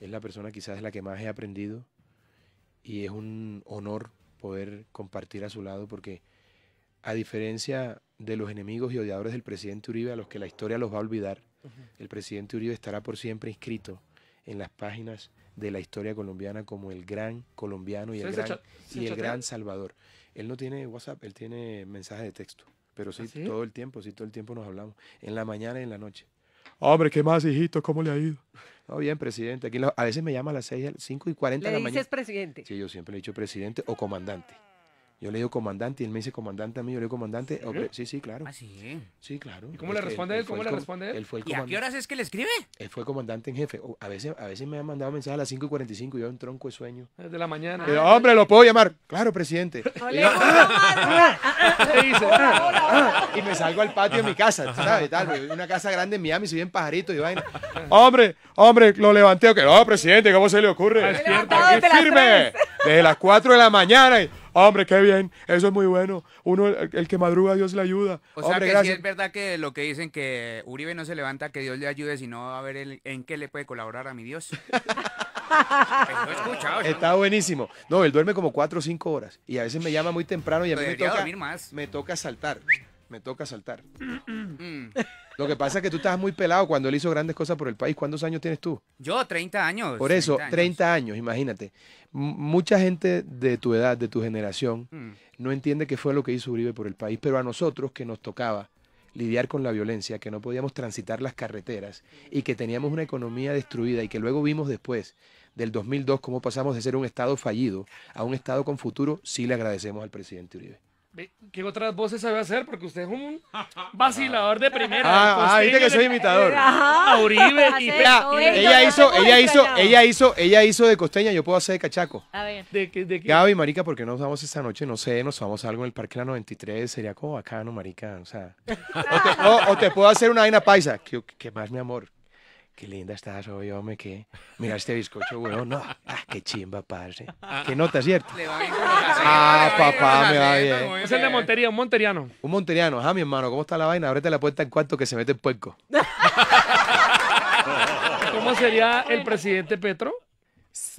es la persona quizás es la que más he aprendido y es un honor poder compartir a su lado porque a diferencia de los enemigos y odiadores del presidente Uribe a los que la historia los va a olvidar, el presidente Uribe estará por siempre inscrito en las páginas de la historia colombiana como el gran colombiano y el, gran, y el gran salvador. Él no tiene WhatsApp, él tiene mensaje de texto, pero ¿Ah, sí, todo el tiempo, sí todo el tiempo nos hablamos, en la mañana y en la noche. Hombre, ¿qué más, hijito? ¿Cómo le ha ido? No, bien, presidente. Aquí a veces me llama a las 6, 5 y 40 de la mañana. mañana. dices presidente? Sí, yo siempre le he dicho presidente o comandante. Yo le digo comandante y él me dice comandante a mí, yo le digo comandante. Sí, sí, claro. ¿Ah, sí, claro. ¿Y cómo le responde él? ¿Cómo le responde él? fue el ¿Y a qué horas es que le escribe? Él fue comandante en jefe. a, veces, a veces me ha mandado mensajes a las 5.45 y 45 yo en tronco de sueño. Desde la mañana. Eh, hombre, lo puedo llamar. Claro, presidente. y, me salgo al patio de mi casa, ¿sabes? Tal, una casa grande en Miami, soy bien pajarito y vaina. hombre, hombre, lo levanté. Que no, presidente, ¿cómo se le ocurre? Despierta, ah, firme. Desde las 4 de la mañana. Hombre, qué bien, eso es muy bueno. Uno, el, que madruga, Dios le ayuda. O sea, que sí es verdad que lo que dicen que Uribe no se levanta, que Dios le ayude, sino a ver en qué le puede colaborar a mi Dios. [laughs] Está buenísimo. No, él duerme como cuatro o cinco horas y a veces me llama muy temprano y a mí pues me toca, más. me toca saltar. Me toca saltar. Mm. Lo que pasa es que tú estabas muy pelado cuando él hizo grandes cosas por el país. ¿Cuántos años tienes tú? Yo, 30 años. Por eso, 30 años, imagínate. mucha gente de tu edad, de tu generación, mm. no entiende qué fue lo que hizo Uribe por el país, pero a nosotros que nos tocaba lidiar con la violencia, que no podíamos transitar las carreteras y que teníamos una economía destruida y que luego vimos después del 2002 cómo pasamos de ser un Estado fallido a un Estado con futuro, sí le agradecemos al presidente Uribe. ¿Qué otras voces sabe hacer? Porque usted es un [laughs] vacilador de primera. Ah, ah dice que soy imitador. Ajá. y, pues, ella hizo, ella hizo, ella hizo, ella hizo de costeña, yo puedo hacer de cachaco. A ver. ¿De de Gaby, marica, ¿por qué nos vamos esta noche? No sé, nos vamos a algo en el Parque la 93, sería como bacano, marica, [laughs] o te, puedo hacer una vaina paisa. ¿Qué, más, mi amor? qué linda estás yo hombre, que [laughs] mira este bizcocho, weón, no, ah, qué chimba, parce. Ah, qué nota, ¿cierto? Le va ah, papá, me va bien. Es el de Montería, un monteriano. Un monteriano, ajá, ah, mi hermano, ¿cómo está la vaina? Ábrete la puerta en cuanto que se mete el puerco. [laughs] ¿Cómo sería el presidente Petro?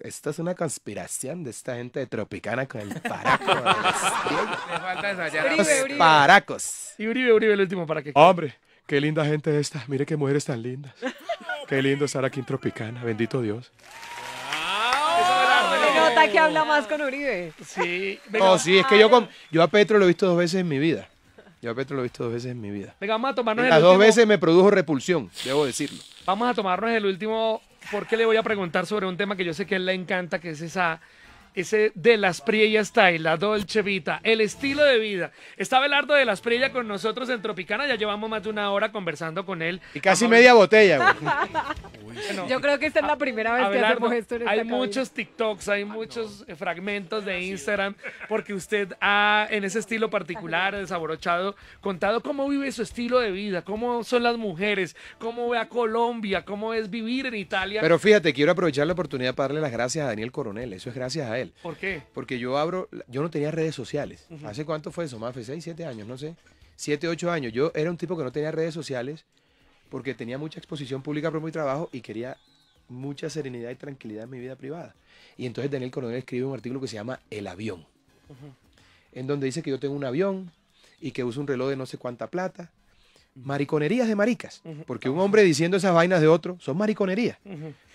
Esta es una conspiración de esta gente de Tropicana con el paraco. [laughs] paracos. Y Uribe, Uribe, el último para que. Hombre, qué linda gente esta. Mire qué mujeres tan lindas. Qué lindo estar aquí en Tropicana, bendito Dios. nota que habla más con Uribe. Sí. [laughs] sí, es que yo, con, yo a Petro lo he visto dos veces en mi vida. Yo a Petro lo he visto dos veces en mi vida. venga, vamos a Las dos veces me produjo repulsión, debo decirlo. Vamos a tomarnos el último porque le voy a preguntar sobre un tema que yo sé que a él le encanta, que es esa ese de las Priella Style, la Dolce Vita, el estilo de vida. Está Ardo de las Priella con nosotros en Tropicana, ya llevamos más de una hora conversando con él. Y casi media botella, [laughs] Yo creo que esta es la primera vez que hacemos esto en esta Hay muchos TikToks, hay ah, muchos eh, fragmentos de Instagram, porque usted ha, en ese estilo particular, desabrochado, contado cómo vive su estilo de vida, cómo son las mujeres, cómo ve a Colombia, cómo es vivir en Italia. Pero fíjate, quiero aprovechar la oportunidad para darle las gracias a Daniel Coronel, eso es gracias a él. ¿Por qué? Porque yo abro, yo no tenía redes sociales. ¿Hace cuánto fue eso, Más de 6, 7 años? No sé. Siete, ocho años. Yo era un tipo que no tenía redes sociales porque tenía mucha exposición pública por mi trabajo y quería mucha serenidad y tranquilidad en mi vida privada. Y entonces Daniel Coronel escribe un artículo que se llama El avión, en donde dice que yo tengo un avión y que uso un reloj de no sé cuánta plata mariconerías de maricas. Porque un hombre diciendo esas vainas de otro son mariconerías.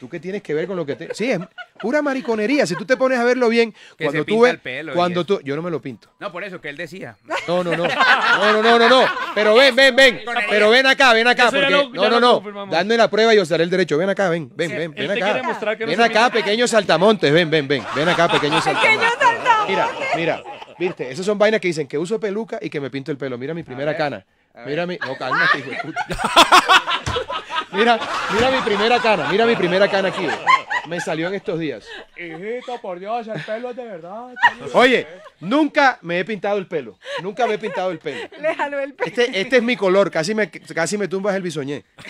¿Tú qué tienes que ver con lo que te.? Sí, es pura mariconería. Si tú te pones a verlo bien, cuando tú ves. cuando tú. Yo no me lo pinto. No, por eso que él decía. No, no, no. No, no, no, no. Pero ven, ven, ven. Pero ven acá, ven acá. Porque, no, no, no. Dándole la prueba y os el derecho. Ven acá, ven, ven, ven, ven acá. Ven acá, pequeños saltamontes. Ven, ven, ven. Ven acá, pequeños saltamontes. saltamontes. Mira, mira. Viste, esas son vainas que dicen que uso peluca y que me pinto el pelo. Mira mi primera cana. Mira mi. No, [laughs] mira, mira mi primera cara mira mi primera cana aquí. Me salió en estos días. Hijito, por Dios, el pelo es de verdad. Oye, nunca me he pintado el pelo. Nunca me he pintado el pelo. Le el pelo. Este, este, es mi color, casi me, casi me tumbas el bisoñé. [laughs]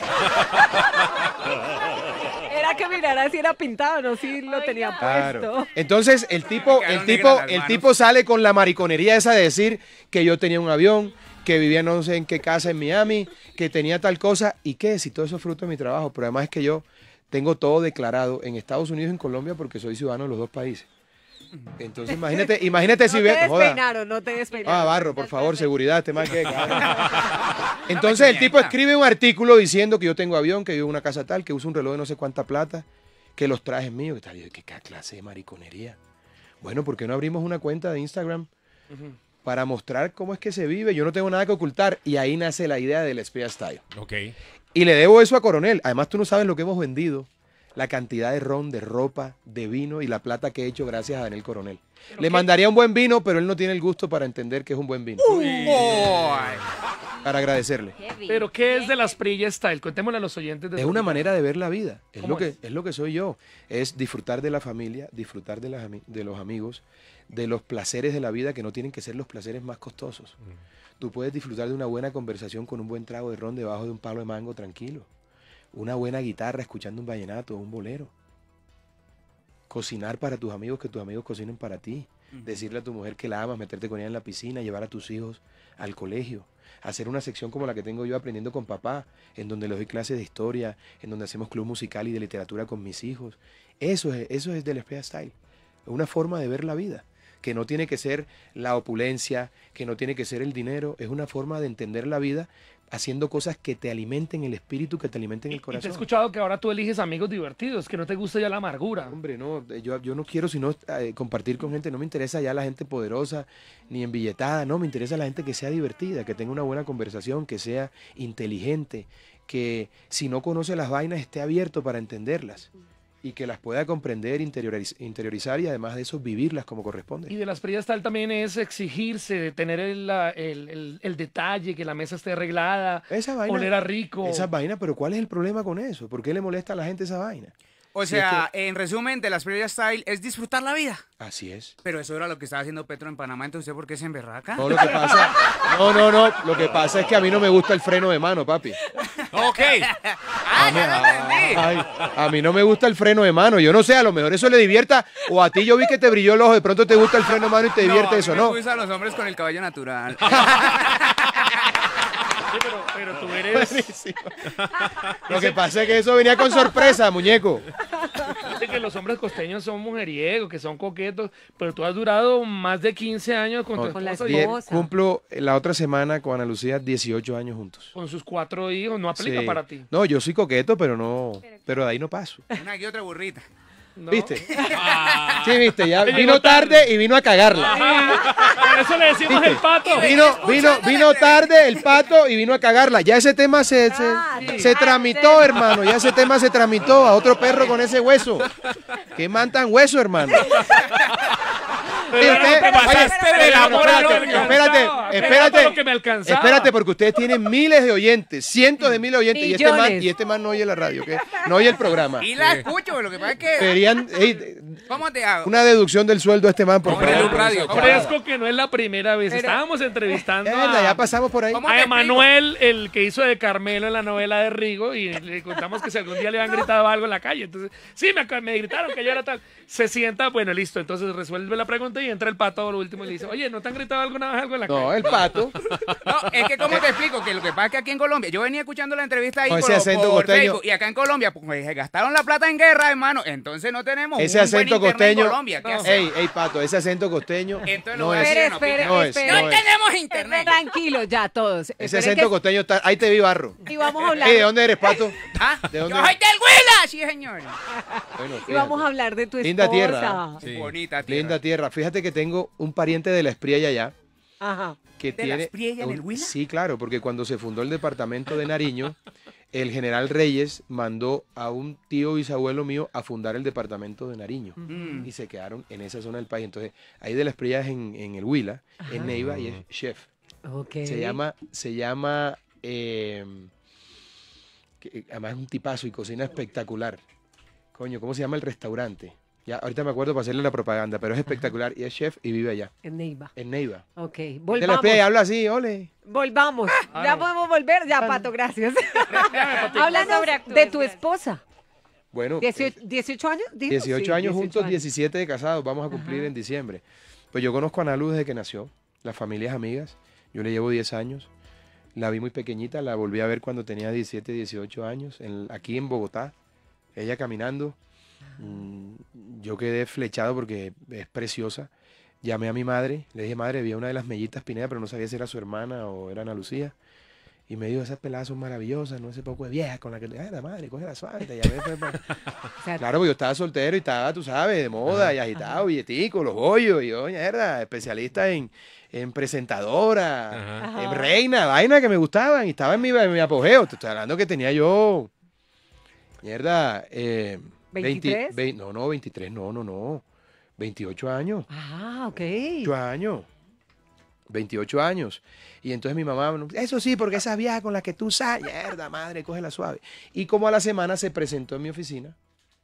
Era que mirara si era pintado, no si lo tenía puesto. Entonces, el tipo, el tipo, el tipo sale con la mariconería esa de decir que yo tenía un avión, que vivía no sé en qué casa en Miami, que tenía tal cosa, y qué, si todo eso es fruto de mi trabajo, pero además es que yo tengo todo declarado en Estados Unidos y en Colombia porque soy ciudadano de los dos países. Entonces imagínate, [laughs] imagínate si Te despeinaron, no te despeinaron. Ah, barro, por favor, seguridad, este más que. [laughs] Entonces el tipo escribe un artículo diciendo que yo tengo avión, que vivo en una casa tal, que uso un reloj de no sé cuánta plata, que los trajes míos, que tal, qué clase de mariconería. Bueno, ¿por qué no abrimos una cuenta de Instagram? para mostrar cómo es que se vive. Yo no tengo nada que ocultar. Y ahí nace la idea del espía style. Ok. Y le debo eso a Coronel. Además, tú no sabes lo que hemos vendido. La cantidad de ron, de ropa, de vino y la plata que he hecho gracias a Daniel Coronel. le mandaría un buen vino, pero él no tiene el gusto para entender que es un buen vino. Para agradecerle. Pero ¿qué es de las Prilla Style? Contémosle a los oyentes. De es una manera de ver la vida. Es lo, que, lo que soy yo. Es disfrutar de la familia, disfrutar de, de los amigos, de los placeres de la vida que no tienen que ser los placeres más costosos. Mm. Tú puedes disfrutar de una buena conversación con un buen trago de ron debajo de un palo de mango tranquilo, una buena guitarra escuchando un vallenato o un bolero, cocinar para tus amigos que tus amigos cocinen para ti, decirle a tu mujer que la amas, meterte con ella en la piscina, llevar a tus hijos al colegio, hacer una sección como la que tengo yo aprendiendo con papá, en donde les doy clases de historia, en donde hacemos club musical y de literatura con mis hijos. Eso es, eso es del Style, una forma de ver la vida que no tiene que ser la opulencia, que no tiene que ser el dinero, es una forma de entender la vida haciendo cosas que te alimenten el espíritu, que te alimenten el corazón. te he escuchado que ahora tú eliges amigos divertidos, que no te gusta ya la amargura. Hombre, no, eh, yo, no quiero sino eh, compartir con gente, no me interesa ya la gente poderosa ni envilletada, no, me interesa la gente que sea divertida, que tenga una buena conversación, que sea inteligente, que si no conoce las vainas esté abierto para entenderlas y que las pueda comprender, interiorizar y además de eso vivirlas como corresponde. Y de las pérdidas tal también es exigirse, tener el, detalle, que la mesa esté arreglada, esa a rico. Esa vaina, pero ¿cuál es el problema con eso? ¿Por qué le molesta a la gente esa vaina? O sea, en resumen, de las previas Style es disfrutar la vida. Así es. Pero eso era lo que estaba haciendo Petro en Panamá, entonces ¿usted por qué se emberraca? No, lo que pasa... No, no, no. Lo que pasa es que a mí no me gusta el freno de mano, papi. Ok. Ah, ah, ¡Ay, a, mí, a mí no me gusta el freno de mano. Yo no sé, a lo mejor eso le divierta. O a ti yo vi que te brilló el ojo, de pronto te gusta el freno de mano y te divierte eso, me ¿no? los hombres con el caballo natural. [laughs] Pero tú eres. [laughs] Lo que pasa es que eso venía con sorpresa, muñeco. Dice que los hombres costeños son mujeriegos, que son coquetos, pero tú has durado más de 15 años con, tu esposa. cumplo la otra semana con Ana Lucía 18 años juntos. Con sus cuatro hijos, no aplica para ti. No, yo soy coqueto, pero no. Pero de ahí no paso. Una que otra burrita. ¿Viste? [laughs] Ah. Sí, viste, ya vino tarde y vino a cagarla. Por eso le decimos el pato. Vino, vino, vino tarde el pato y vino a cagarla. Ya ese tema se, se, ah, tramitó, hermano. Ya ese tema se tramitó a otro perro con ese hueso. Qué mantan hueso, hermano. Espérate, espérate. Espérate, porque ustedes tienen miles de oyentes, cientos de miles de oyentes. Y este, man, y este man no oye la radio, No oye el programa. Y la escucho, lo que pasa es que. ¿Cómo te hago? Una deducción del sueldo a este man, por favor. Fresco que no es la primera vez. Estábamos entrevistando. Ya pasamos por ahí. A Emanuel, el que hizo de Carmelo en la novela de Rigo, y le contamos que algún día le habían gritado algo en la calle. Entonces, sí, me gritaron que yo era tal. Se sienta, bueno, listo. Entonces resuelve la pregunta y entra el pato lo último y le dice, oye, ¿no te han gritado alguna vez algo en la calle? No, el pato. [laughs] No, es que como te explico, que lo que pasa es que aquí en Colombia, yo venía escuchando la entrevista ahí ese acento costeño. y acá en Colombia, pues se gastaron la plata en guerra, hermano, entonces no tenemos ese acento costeño. En Colombia. Ey, ey, pato, ese acento costeño no, es, no, tenemos internet. tranquilo ya todos. Ese acento costeño está, ahí te vi barro. Y vamos a hablar. ¿de dónde eres, pato? ¿Ah? ¿De dónde yo soy del Huila, sí, señor. Bueno, y vamos a hablar de tu esposa. Linda tierra. ¿eh? Bonita tierra. Linda tierra. Fíjate que tengo un pariente de la Espriella allá. Ajá. Que tiene la en el Huila? Sí, claro, porque cuando se fundó el departamento de Nariño, el general Reyes mandó a un tío bisabuelo mío a fundar el departamento de Nariño. Y se quedaron en esa zona del país. Entonces, ahí de la Espriella es en, el Huila, en Neiva y es chef. Se llama, se llama, em, además es un tipazo y cocina espectacular. Coño, ¿cómo se llama el restaurante? Ya, ahorita me acuerdo para hacerle la propaganda, pero es espectacular y es chef y vive allá. En Neiva. En Neiva. Ok, volvamos. De la habla así, ole. Volvamos. Ah, ya podemos volver. Ya, Pato, gracias. habla de tu esposa. Bueno. ¿18 eh, años? 18 años juntos, 17 de casados. Vamos a cumplir en diciembre. Pues yo conozco a Ana Luz desde que nació. las familias amigas. Yo le llevo 10 años. La vi muy pequeñita. La volví a ver cuando tenía 17, 18 años. aquí en Bogotá. Ella caminando. Mm, yo quedé flechado porque es preciosa. Llamé a mi madre, le dije, madre, vi una de las mellitas Pineda, pero no sabía si era su hermana o era Ana Lucía. Y me dijo, esas peladas son maravillosas, no sé poco de vieja con la que ay, la madre, coge la suerte pues, pues". [laughs] claro, porque yo estaba soltero y estaba, tú sabes, de moda y agitado, billetico, los hoyos, y yo, mierda, especialista en, presentadora, en reina, vaina que me gustaban, y estaba en mi, mi apogeo. Te estoy hablando que tenía yo, mierda, eh, ¿23? no, no, 23, no, no, no. 28 años. Ah, ok. 28 años. 28 años. Y entonces mi mamá, eso sí, porque esa vieja con las que tú sabes, mierda madre, coge la suave. Y como a la semana se presentó en mi oficina,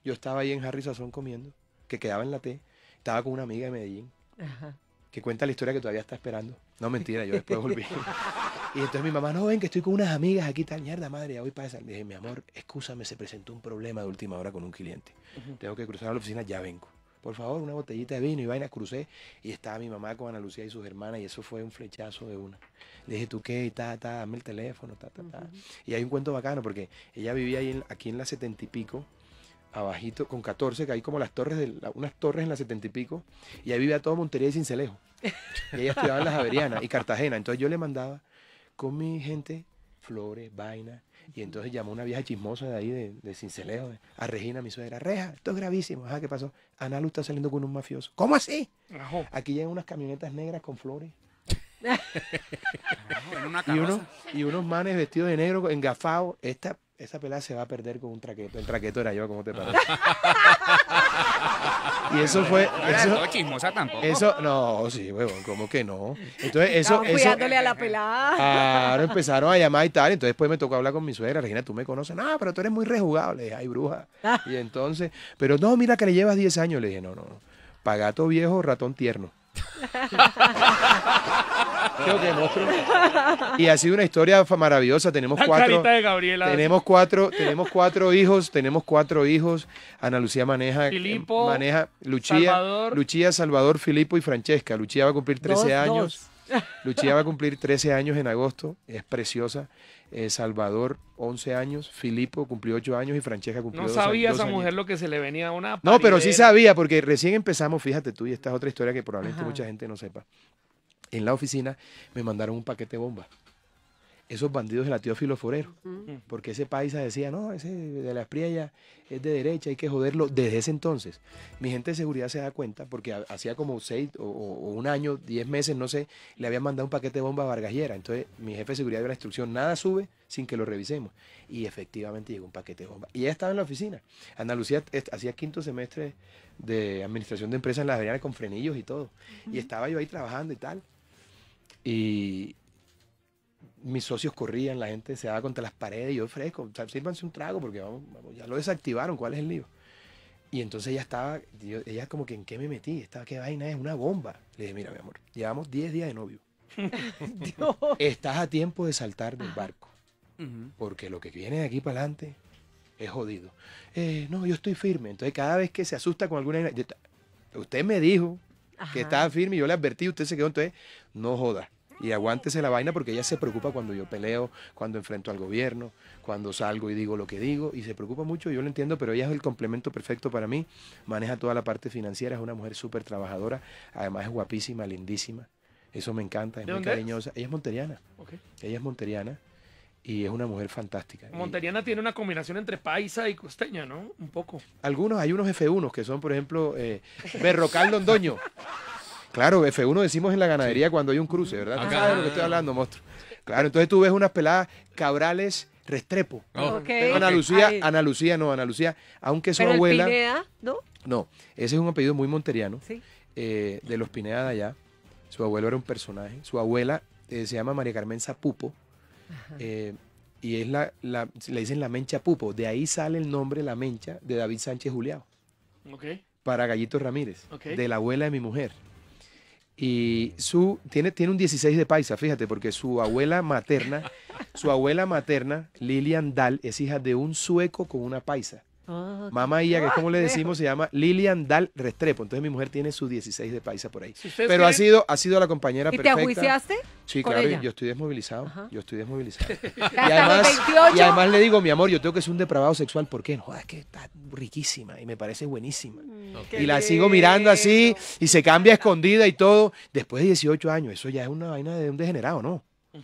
yo estaba ahí en Harry Sazón comiendo, que quedaba en la T, estaba con una amiga de Medellín. Ajá que cuenta la historia que todavía está esperando. No, [laughs] mentira, yo después volví. y entonces mi mamá, no, ven que estoy con unas amigas aquí, tal mierda, madre, ya voy para esa. Le dije, mi amor, escúchame, se presentó un problema de última hora con un cliente. Tengo que cruzar a la oficina, ya vengo. Por favor, una botellita de vino y vaina, crucé. Y estaba mi mamá con Ana Lucía y sus hermanas, y eso fue un flechazo de una. Le dije, ¿tú qué? Y ta, ta, dame el teléfono, ta, ta, ta. Y hay un cuento bacano, porque ella vivía aquí en la setenta y pico, abajito, con 14, que hay como las torres, de unas torres en las setenta y pico, y ahí a todo Montería y Cincelejo. Y ella estudiaba en las Averianas y Cartagena. Entonces yo le mandaba con mi gente flores, vainas. Y entonces llamó una vieja chismosa de ahí, de, Cincelejo, a Regina, mi suegra. Reja, esto es gravísimo. Ajá, ¿qué pasó? Analu está saliendo con un mafioso. ¿Cómo así? Aquí llegan unas camionetas negras con flores. [laughs] y, unos, y unos manes vestidos de negro, engafados. Esta esa pelada se va a perder con un traqueto. El traqueto era yo, ¿cómo te parece? [laughs] y eso fue. Eso, no chismosa tampoco. Eso, no, sí, huevón, ¿cómo que no? Entonces, eso. eso cuidándole a la pelada. Claro, empezaron a llamar y tal. Entonces, después pues, me tocó hablar con mi suegra. Regina, tú me conoces. No, pero tú eres muy rejugado. Le dije, ay, bruja. Ah. Y entonces, pero no, mira que le llevas 10 años. Le dije, no, no, no. Pagato viejo, ratón tierno. [laughs] Y ha sido una historia maravillosa. Tenemos cuatro. De Gabriela. Tenemos cuatro, tenemos cuatro hijos, tenemos cuatro hijos. Ana Lucía maneja, em, maneja Lucía, Salvador. Lucía, Salvador, Filipo y Francesca. Lucía va a cumplir 13 años. Dos. Lucía va a cumplir 13 años en agosto, es preciosa. Eh, Salvador, 11 años. Filipo cumplió 8 años y Francesca cumplió años No sabía esa mujer lo que se le venía a una. No, pero sí sabía, porque recién empezamos, fíjate tú, y esta es otra historia que probablemente mucha gente no sepa. En la oficina me mandaron un paquete bomba esos bandidos de la Teófilo Forero. Porque ese paisa decía, no, ese de la Espriella es de derecha, hay que joderlo. Desde ese entonces, mi gente de seguridad se da cuenta, porque hacía como seis o, un año, diez meses, no sé, le habían mandado un paquete de bomba a bargallera Entonces, mi jefe de seguridad de la instrucción, nada sube sin que lo revisemos. Y efectivamente llegó un paquete de bomba. Y ella estaba en la oficina. Ana Lucía hacía quinto semestre de administración de empresas en las Javeriana con frenillos y todo. Y estaba yo ahí trabajando y tal. Y, mis socios corrían, la gente se daba contra las paredes, y yo fresco, sírvanse un trago porque ya lo desactivaron, ¿cuál es el lío? Y entonces ella estaba, ella como que en qué me metí, estaba, qué vaina es, una bomba. Le dije, mira mi amor, llevamos 10 días de novio. [laughs] Estás a tiempo de saltar del barco, porque lo que viene de aquí para adelante es jodido. Eh, no, yo estoy firme, entonces cada vez que se asusta con alguna... Usted me dijo que estaba firme y yo le advertí, usted se quedó, entonces no joda. Y aguántese la vaina porque ella se preocupa cuando yo peleo, cuando enfrento al gobierno, cuando salgo y digo lo que digo. Y se preocupa mucho, yo lo entiendo, pero ella es el complemento perfecto para mí. Maneja toda la parte financiera, es una mujer súper trabajadora. Además es guapísima, lindísima. Eso me encanta, es muy cariñosa. Ella es monteriana. Ella es monteriana y es una mujer fantástica. Monteriana tiene una combinación entre paisa y costeña, ¿no? Un poco. Algunos, hay unos F1 que son, por ejemplo, eh, Berrocal Londoño. [laughs] Claro, F1 decimos en la ganadería cuando hay un cruce, ¿verdad? Acá. lo que estoy ah. hablando, monstruo? Claro, entonces tú ves unas peladas cabrales Restrepo. Oh, Ana Lucía, Ana Lucía, no, Ana Lucía, aunque su abuela. Pineda, ¿no? No, ese es un apellido muy monteriano, eh, de los Pineda de allá. Su abuelo era un personaje. Su abuela eh, se llama María Carmen Zapupo. Eh, y es la, le dicen la mencha Pupo. De ahí sale el nombre la mencha de David Sánchez Juliado. Okay. Para Gallito Ramírez, de la abuela de mi mujer. Y su, tiene, tiene un 16 de paisa, fíjate, porque su abuela materna, su abuela materna, Lilian Dahl, es hija de un sueco con una paisa. Ah, Mamá ella, que es como le decimos, se llama Lilian Dal Restrepo. Entonces mi mujer tiene sus 16 de paisa por ahí. Pero ha sido, ha sido la compañera ¿Y ¿Te ajuiciaste? Sí, claro, yo estoy desmovilizado. Yo estoy desmovilizado. [laughs] y, además, y además le digo, mi amor, yo tengo que ser un depravado sexual. ¿Por qué? No, es que está riquísima y me parece buenísima. Mm, y la sigo mirando así y se cambia escondida y todo. Después de 18 años, eso ya es una vaina de un degenerado, ¿no? [laughs]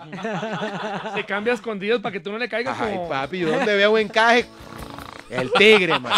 se cambia escondido para que tú no le caigas. Ay, papi, yo donde veo un encaje. El tigre, man.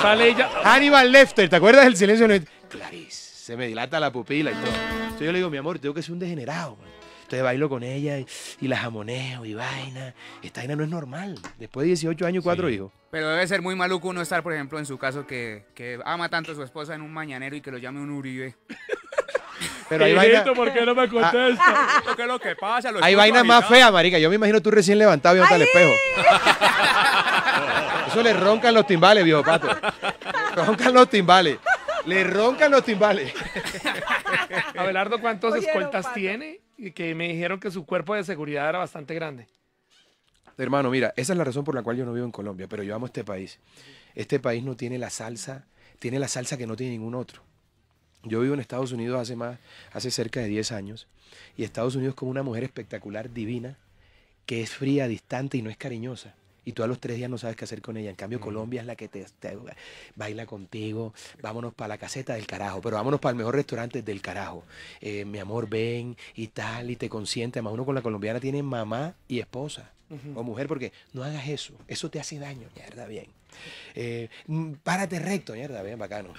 Sale ella. Hannibal Lefter, ¿te acuerdas del silencio? Clarice. Se me dilata la pupila y todo. Entonces yo le digo, mi amor, tengo que ser un degenerado, Entonces bailo con ella y, la jamoneo y vaina. Esta vaina no es normal. Después de 18 años, cuatro hijos. Pero debe ser muy maluco uno estar, por ejemplo, en su caso, que, ama tanto a su esposa en un mañanero y que lo llame un Uribe. [laughs] Pero hay vaina ¿Por qué no me ah. contesta? ¿Qué es lo que pasa? hay vainas más fea, marica. Yo me imagino tú recién levantado y onda al espejo. [laughs] le roncan los timbales, viejo pato. Roncan los timbales. Le roncan los timbales. [laughs] Abelardo, ¿cuántos escoltas tiene? Y que me dijeron que su cuerpo de seguridad era bastante grande. Hermano, mira, esa es la razón por la cual yo no vivo en Colombia, pero yo amo este país. Este país no tiene la salsa, tiene la salsa que no tiene ningún otro. Yo vivo en Estados Unidos hace más, hace cerca de 10 años, y Estados Unidos con una mujer espectacular, divina, que es fría, distante y no es cariñosa y tú a los tres días no sabes qué hacer con ella. En cambio, mm. Colombia es la que te, baila contigo. Vámonos para la caseta del carajo, pero vámonos para el mejor restaurante del carajo. Eh, mi amor, ven y tal, y te consiente. Además, uno con la colombiana tiene mamá y esposa. o mujer, porque no hagas eso, eso te hace daño, mierda, bien. Eh, mm, párate recto, mierda, bien, bacano.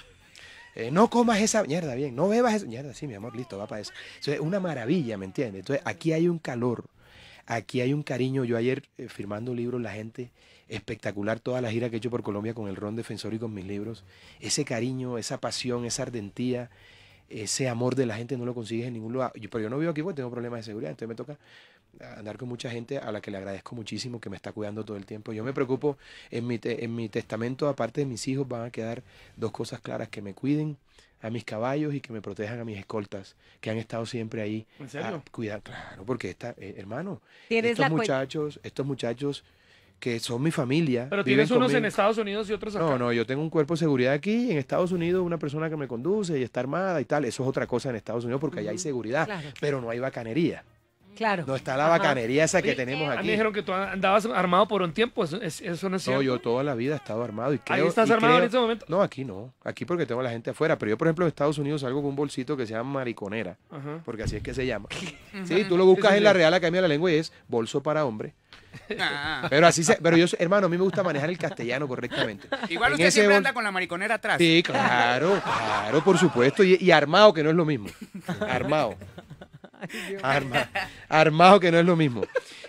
Eh, no comas esa mierda, bien, no bebas esa mierda, sí, mi amor, listo, va para eso. Es una maravilla, ¿me entiendes? Entonces, aquí hay un calor Aquí hay un cariño. Yo ayer eh, firmando firmando libro, la gente espectacular, toda la gira que he hecho por Colombia con el Ron Defensor y con mis libros. Ese cariño, esa pasión, esa ardentía, ese amor de la gente no lo consigues en ningún lugar. pero yo no vivo aquí porque tengo problemas de seguridad, entonces me toca andar con mucha gente a la que le agradezco muchísimo que me está cuidando todo el tiempo. Yo me preocupo, en en mi testamento, aparte de mis hijos, van a quedar dos cosas claras, que me cuiden a mis caballos y que me protejan a mis escoltas, que han estado siempre ahí. ¿En serio? claro, porque esta, eh, hermano, estos muchachos, estos muchachos que son mi familia. Pero tienes unos en Estados Unidos y otros acá. No, no, yo tengo un cuerpo de seguridad aquí, en Estados Unidos una persona que me conduce y está armada y tal, eso es otra cosa en Estados Unidos porque allá hay seguridad, pero no hay bacanería. Claro. No está la bacanería esa que tenemos aquí. me dijeron que tú andabas armado por un tiempo, eso, no es cierto. No, yo toda la vida he estado armado. Y ¿Ahí estás armado en este momento? No, aquí no. Aquí porque tengo a la gente afuera. Pero yo, por ejemplo, en Estados Unidos salgo con un bolsito que se llama mariconera, porque así es que se llama. [laughs] Sí, tú lo buscas en la Real Academia de la Lengua y es bolso para hombre. [laughs] Ah. Pero así se, pero yo, hermano, a mí me gusta manejar el castellano correctamente. Igual usted siempre anda con la mariconera atrás. Sí, claro, claro, por supuesto. y armado, que no es lo mismo. [laughs] Armado armado, que no es lo mismo.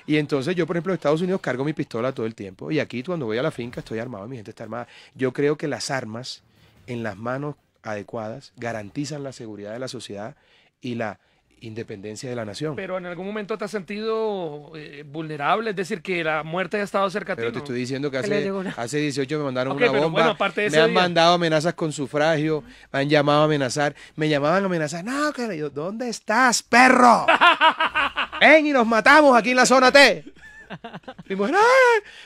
Y entonces yo, por ejemplo, en Estados Unidos cargo mi pistola todo el tiempo. Y aquí cuando voy a la finca estoy armado, mi gente está armada. Yo creo que las armas en las manos adecuadas garantizan la seguridad de la sociedad y la independencia de la nación. Pero en algún momento te has sentido eh, vulnerable, es decir, que la muerte ha estado cerca de ti. Pero te estoy diciendo que hace, hace 18 me mandaron una bomba, me han mandado amenazas con sufragio, me han llamado a amenazar, me llamaban a amenazar, no, ¿dónde estás, perro? [laughs] Ven y nos matamos aquí en la zona T. Mi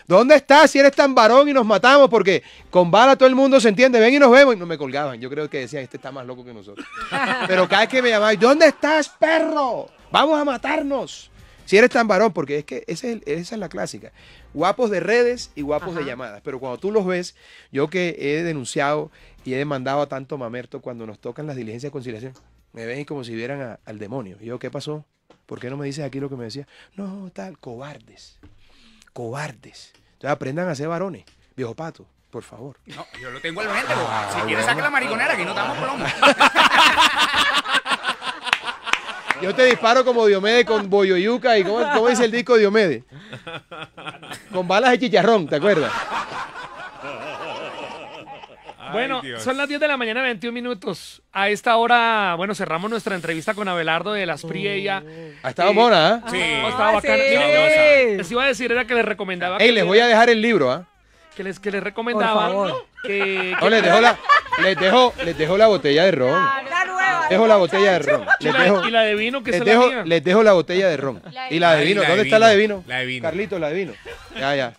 ¿dónde estás si eres tan varón y nos matamos? Porque con bala todo el mundo se entiende, ven y nos vemos. Y no me colgaban, yo creo que decían, este está más loco que nosotros. [laughs] Pero cada vez que me llamaban, ¿dónde estás, perro? Vamos a matarnos. Si eres tan varón, porque es que esa es, la clásica. Guapos de redes y guapos de llamadas. Pero cuando tú los ves, yo que he denunciado y he demandado a tanto mamerto, cuando nos tocan las diligencias de conciliación, me ven como si vieran al demonio. yo, ¿qué pasó? ¿Por qué no me dices aquí lo que me decía? No, tal, cobardes. Cobardes. Entonces aprendan a ser varones, viejo pato, por favor. No, yo lo tengo al mente, ah, Si quieres, saca la mariconera, que no estamos plomo. Yo te disparo como Diomedes con Boyoyuca y ¿cómo, cómo dice el disco Diomedes? Con balas de chicharrón, ¿te acuerdas? Bueno, son las 10 de la mañana, 21 minutos. A esta hora, bueno, cerramos nuestra entrevista con Abelardo de las Priella. Oh. Ha estado eh, mona, ¿eh? Sí. ha estado ah, bacana. les iba a decir, era que les recomendaba. Ey, les voy a dejar el libro, ¿ah? Que les, que recomendaba. no, les dejo la, dejo, la botella de ron. Les dejo la botella de ron. dejo, y la de vino que se dejo, Les dejo la botella de ron. Y la de vino. ¿Dónde está la de vino? La de vino. Carlito, la de vino. Ya, ya.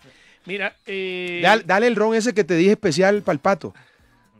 Mira, eh, dale, dale, el ron ese que te dije especial para el pato.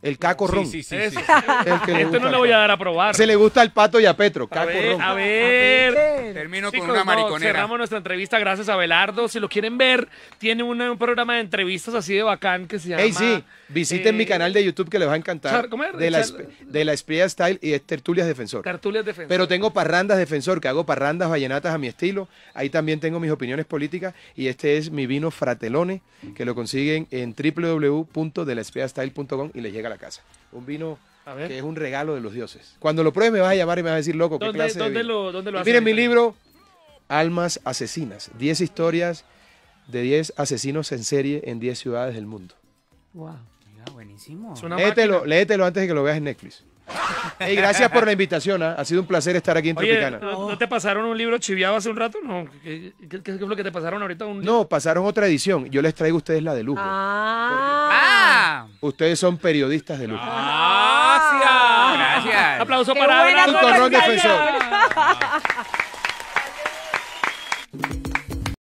El caco ron. Sí, sí, sí. [laughs] no lo voy a dar a probar. Se le gusta al pato y a Petro. Caco a ver, ron. A ver. Termino con una mariconera. cerramos nuestra entrevista gracias a Belardo. Si lo quieren ver, tiene un programa de entrevistas así de bacán que se llama. Hey, sí. Visiten mi eh, canal de YouTube que les va a encantar. De la, de Style y es Tertulias Defensor. Tertulias Defensor. Pero tengo Parrandas Defensor, que hago parrandas vallenatas a mi estilo. Ahí también tengo mis opiniones políticas. Y este es mi vino Fratelone, que lo consiguen en www.delaspiastyle.com y les llega la casa. Un vino que es un regalo de los dioses. Cuando lo pruebes me vas a llamar y me vas a decir, loco, ¿qué clase Miren mi libro, Almas Asesinas. 10 historias de 10 asesinos en serie en 10 ciudades del mundo. Wow. buenísimo. léetelo antes de que lo veas en Netflix. [laughs] gracias por la invitación. ¿ah? Ha sido un placer estar aquí en Tropicana. ¿no, te pasaron un libro chiviado hace un rato? ¿Qué, es lo que te pasaron ahorita? no, pasaron otra edición. Yo les traigo a ustedes la de lujo. Ah. Ustedes son periodistas de lujo. gracias. Ah, gracias. Aplauso para Abraham. defensor.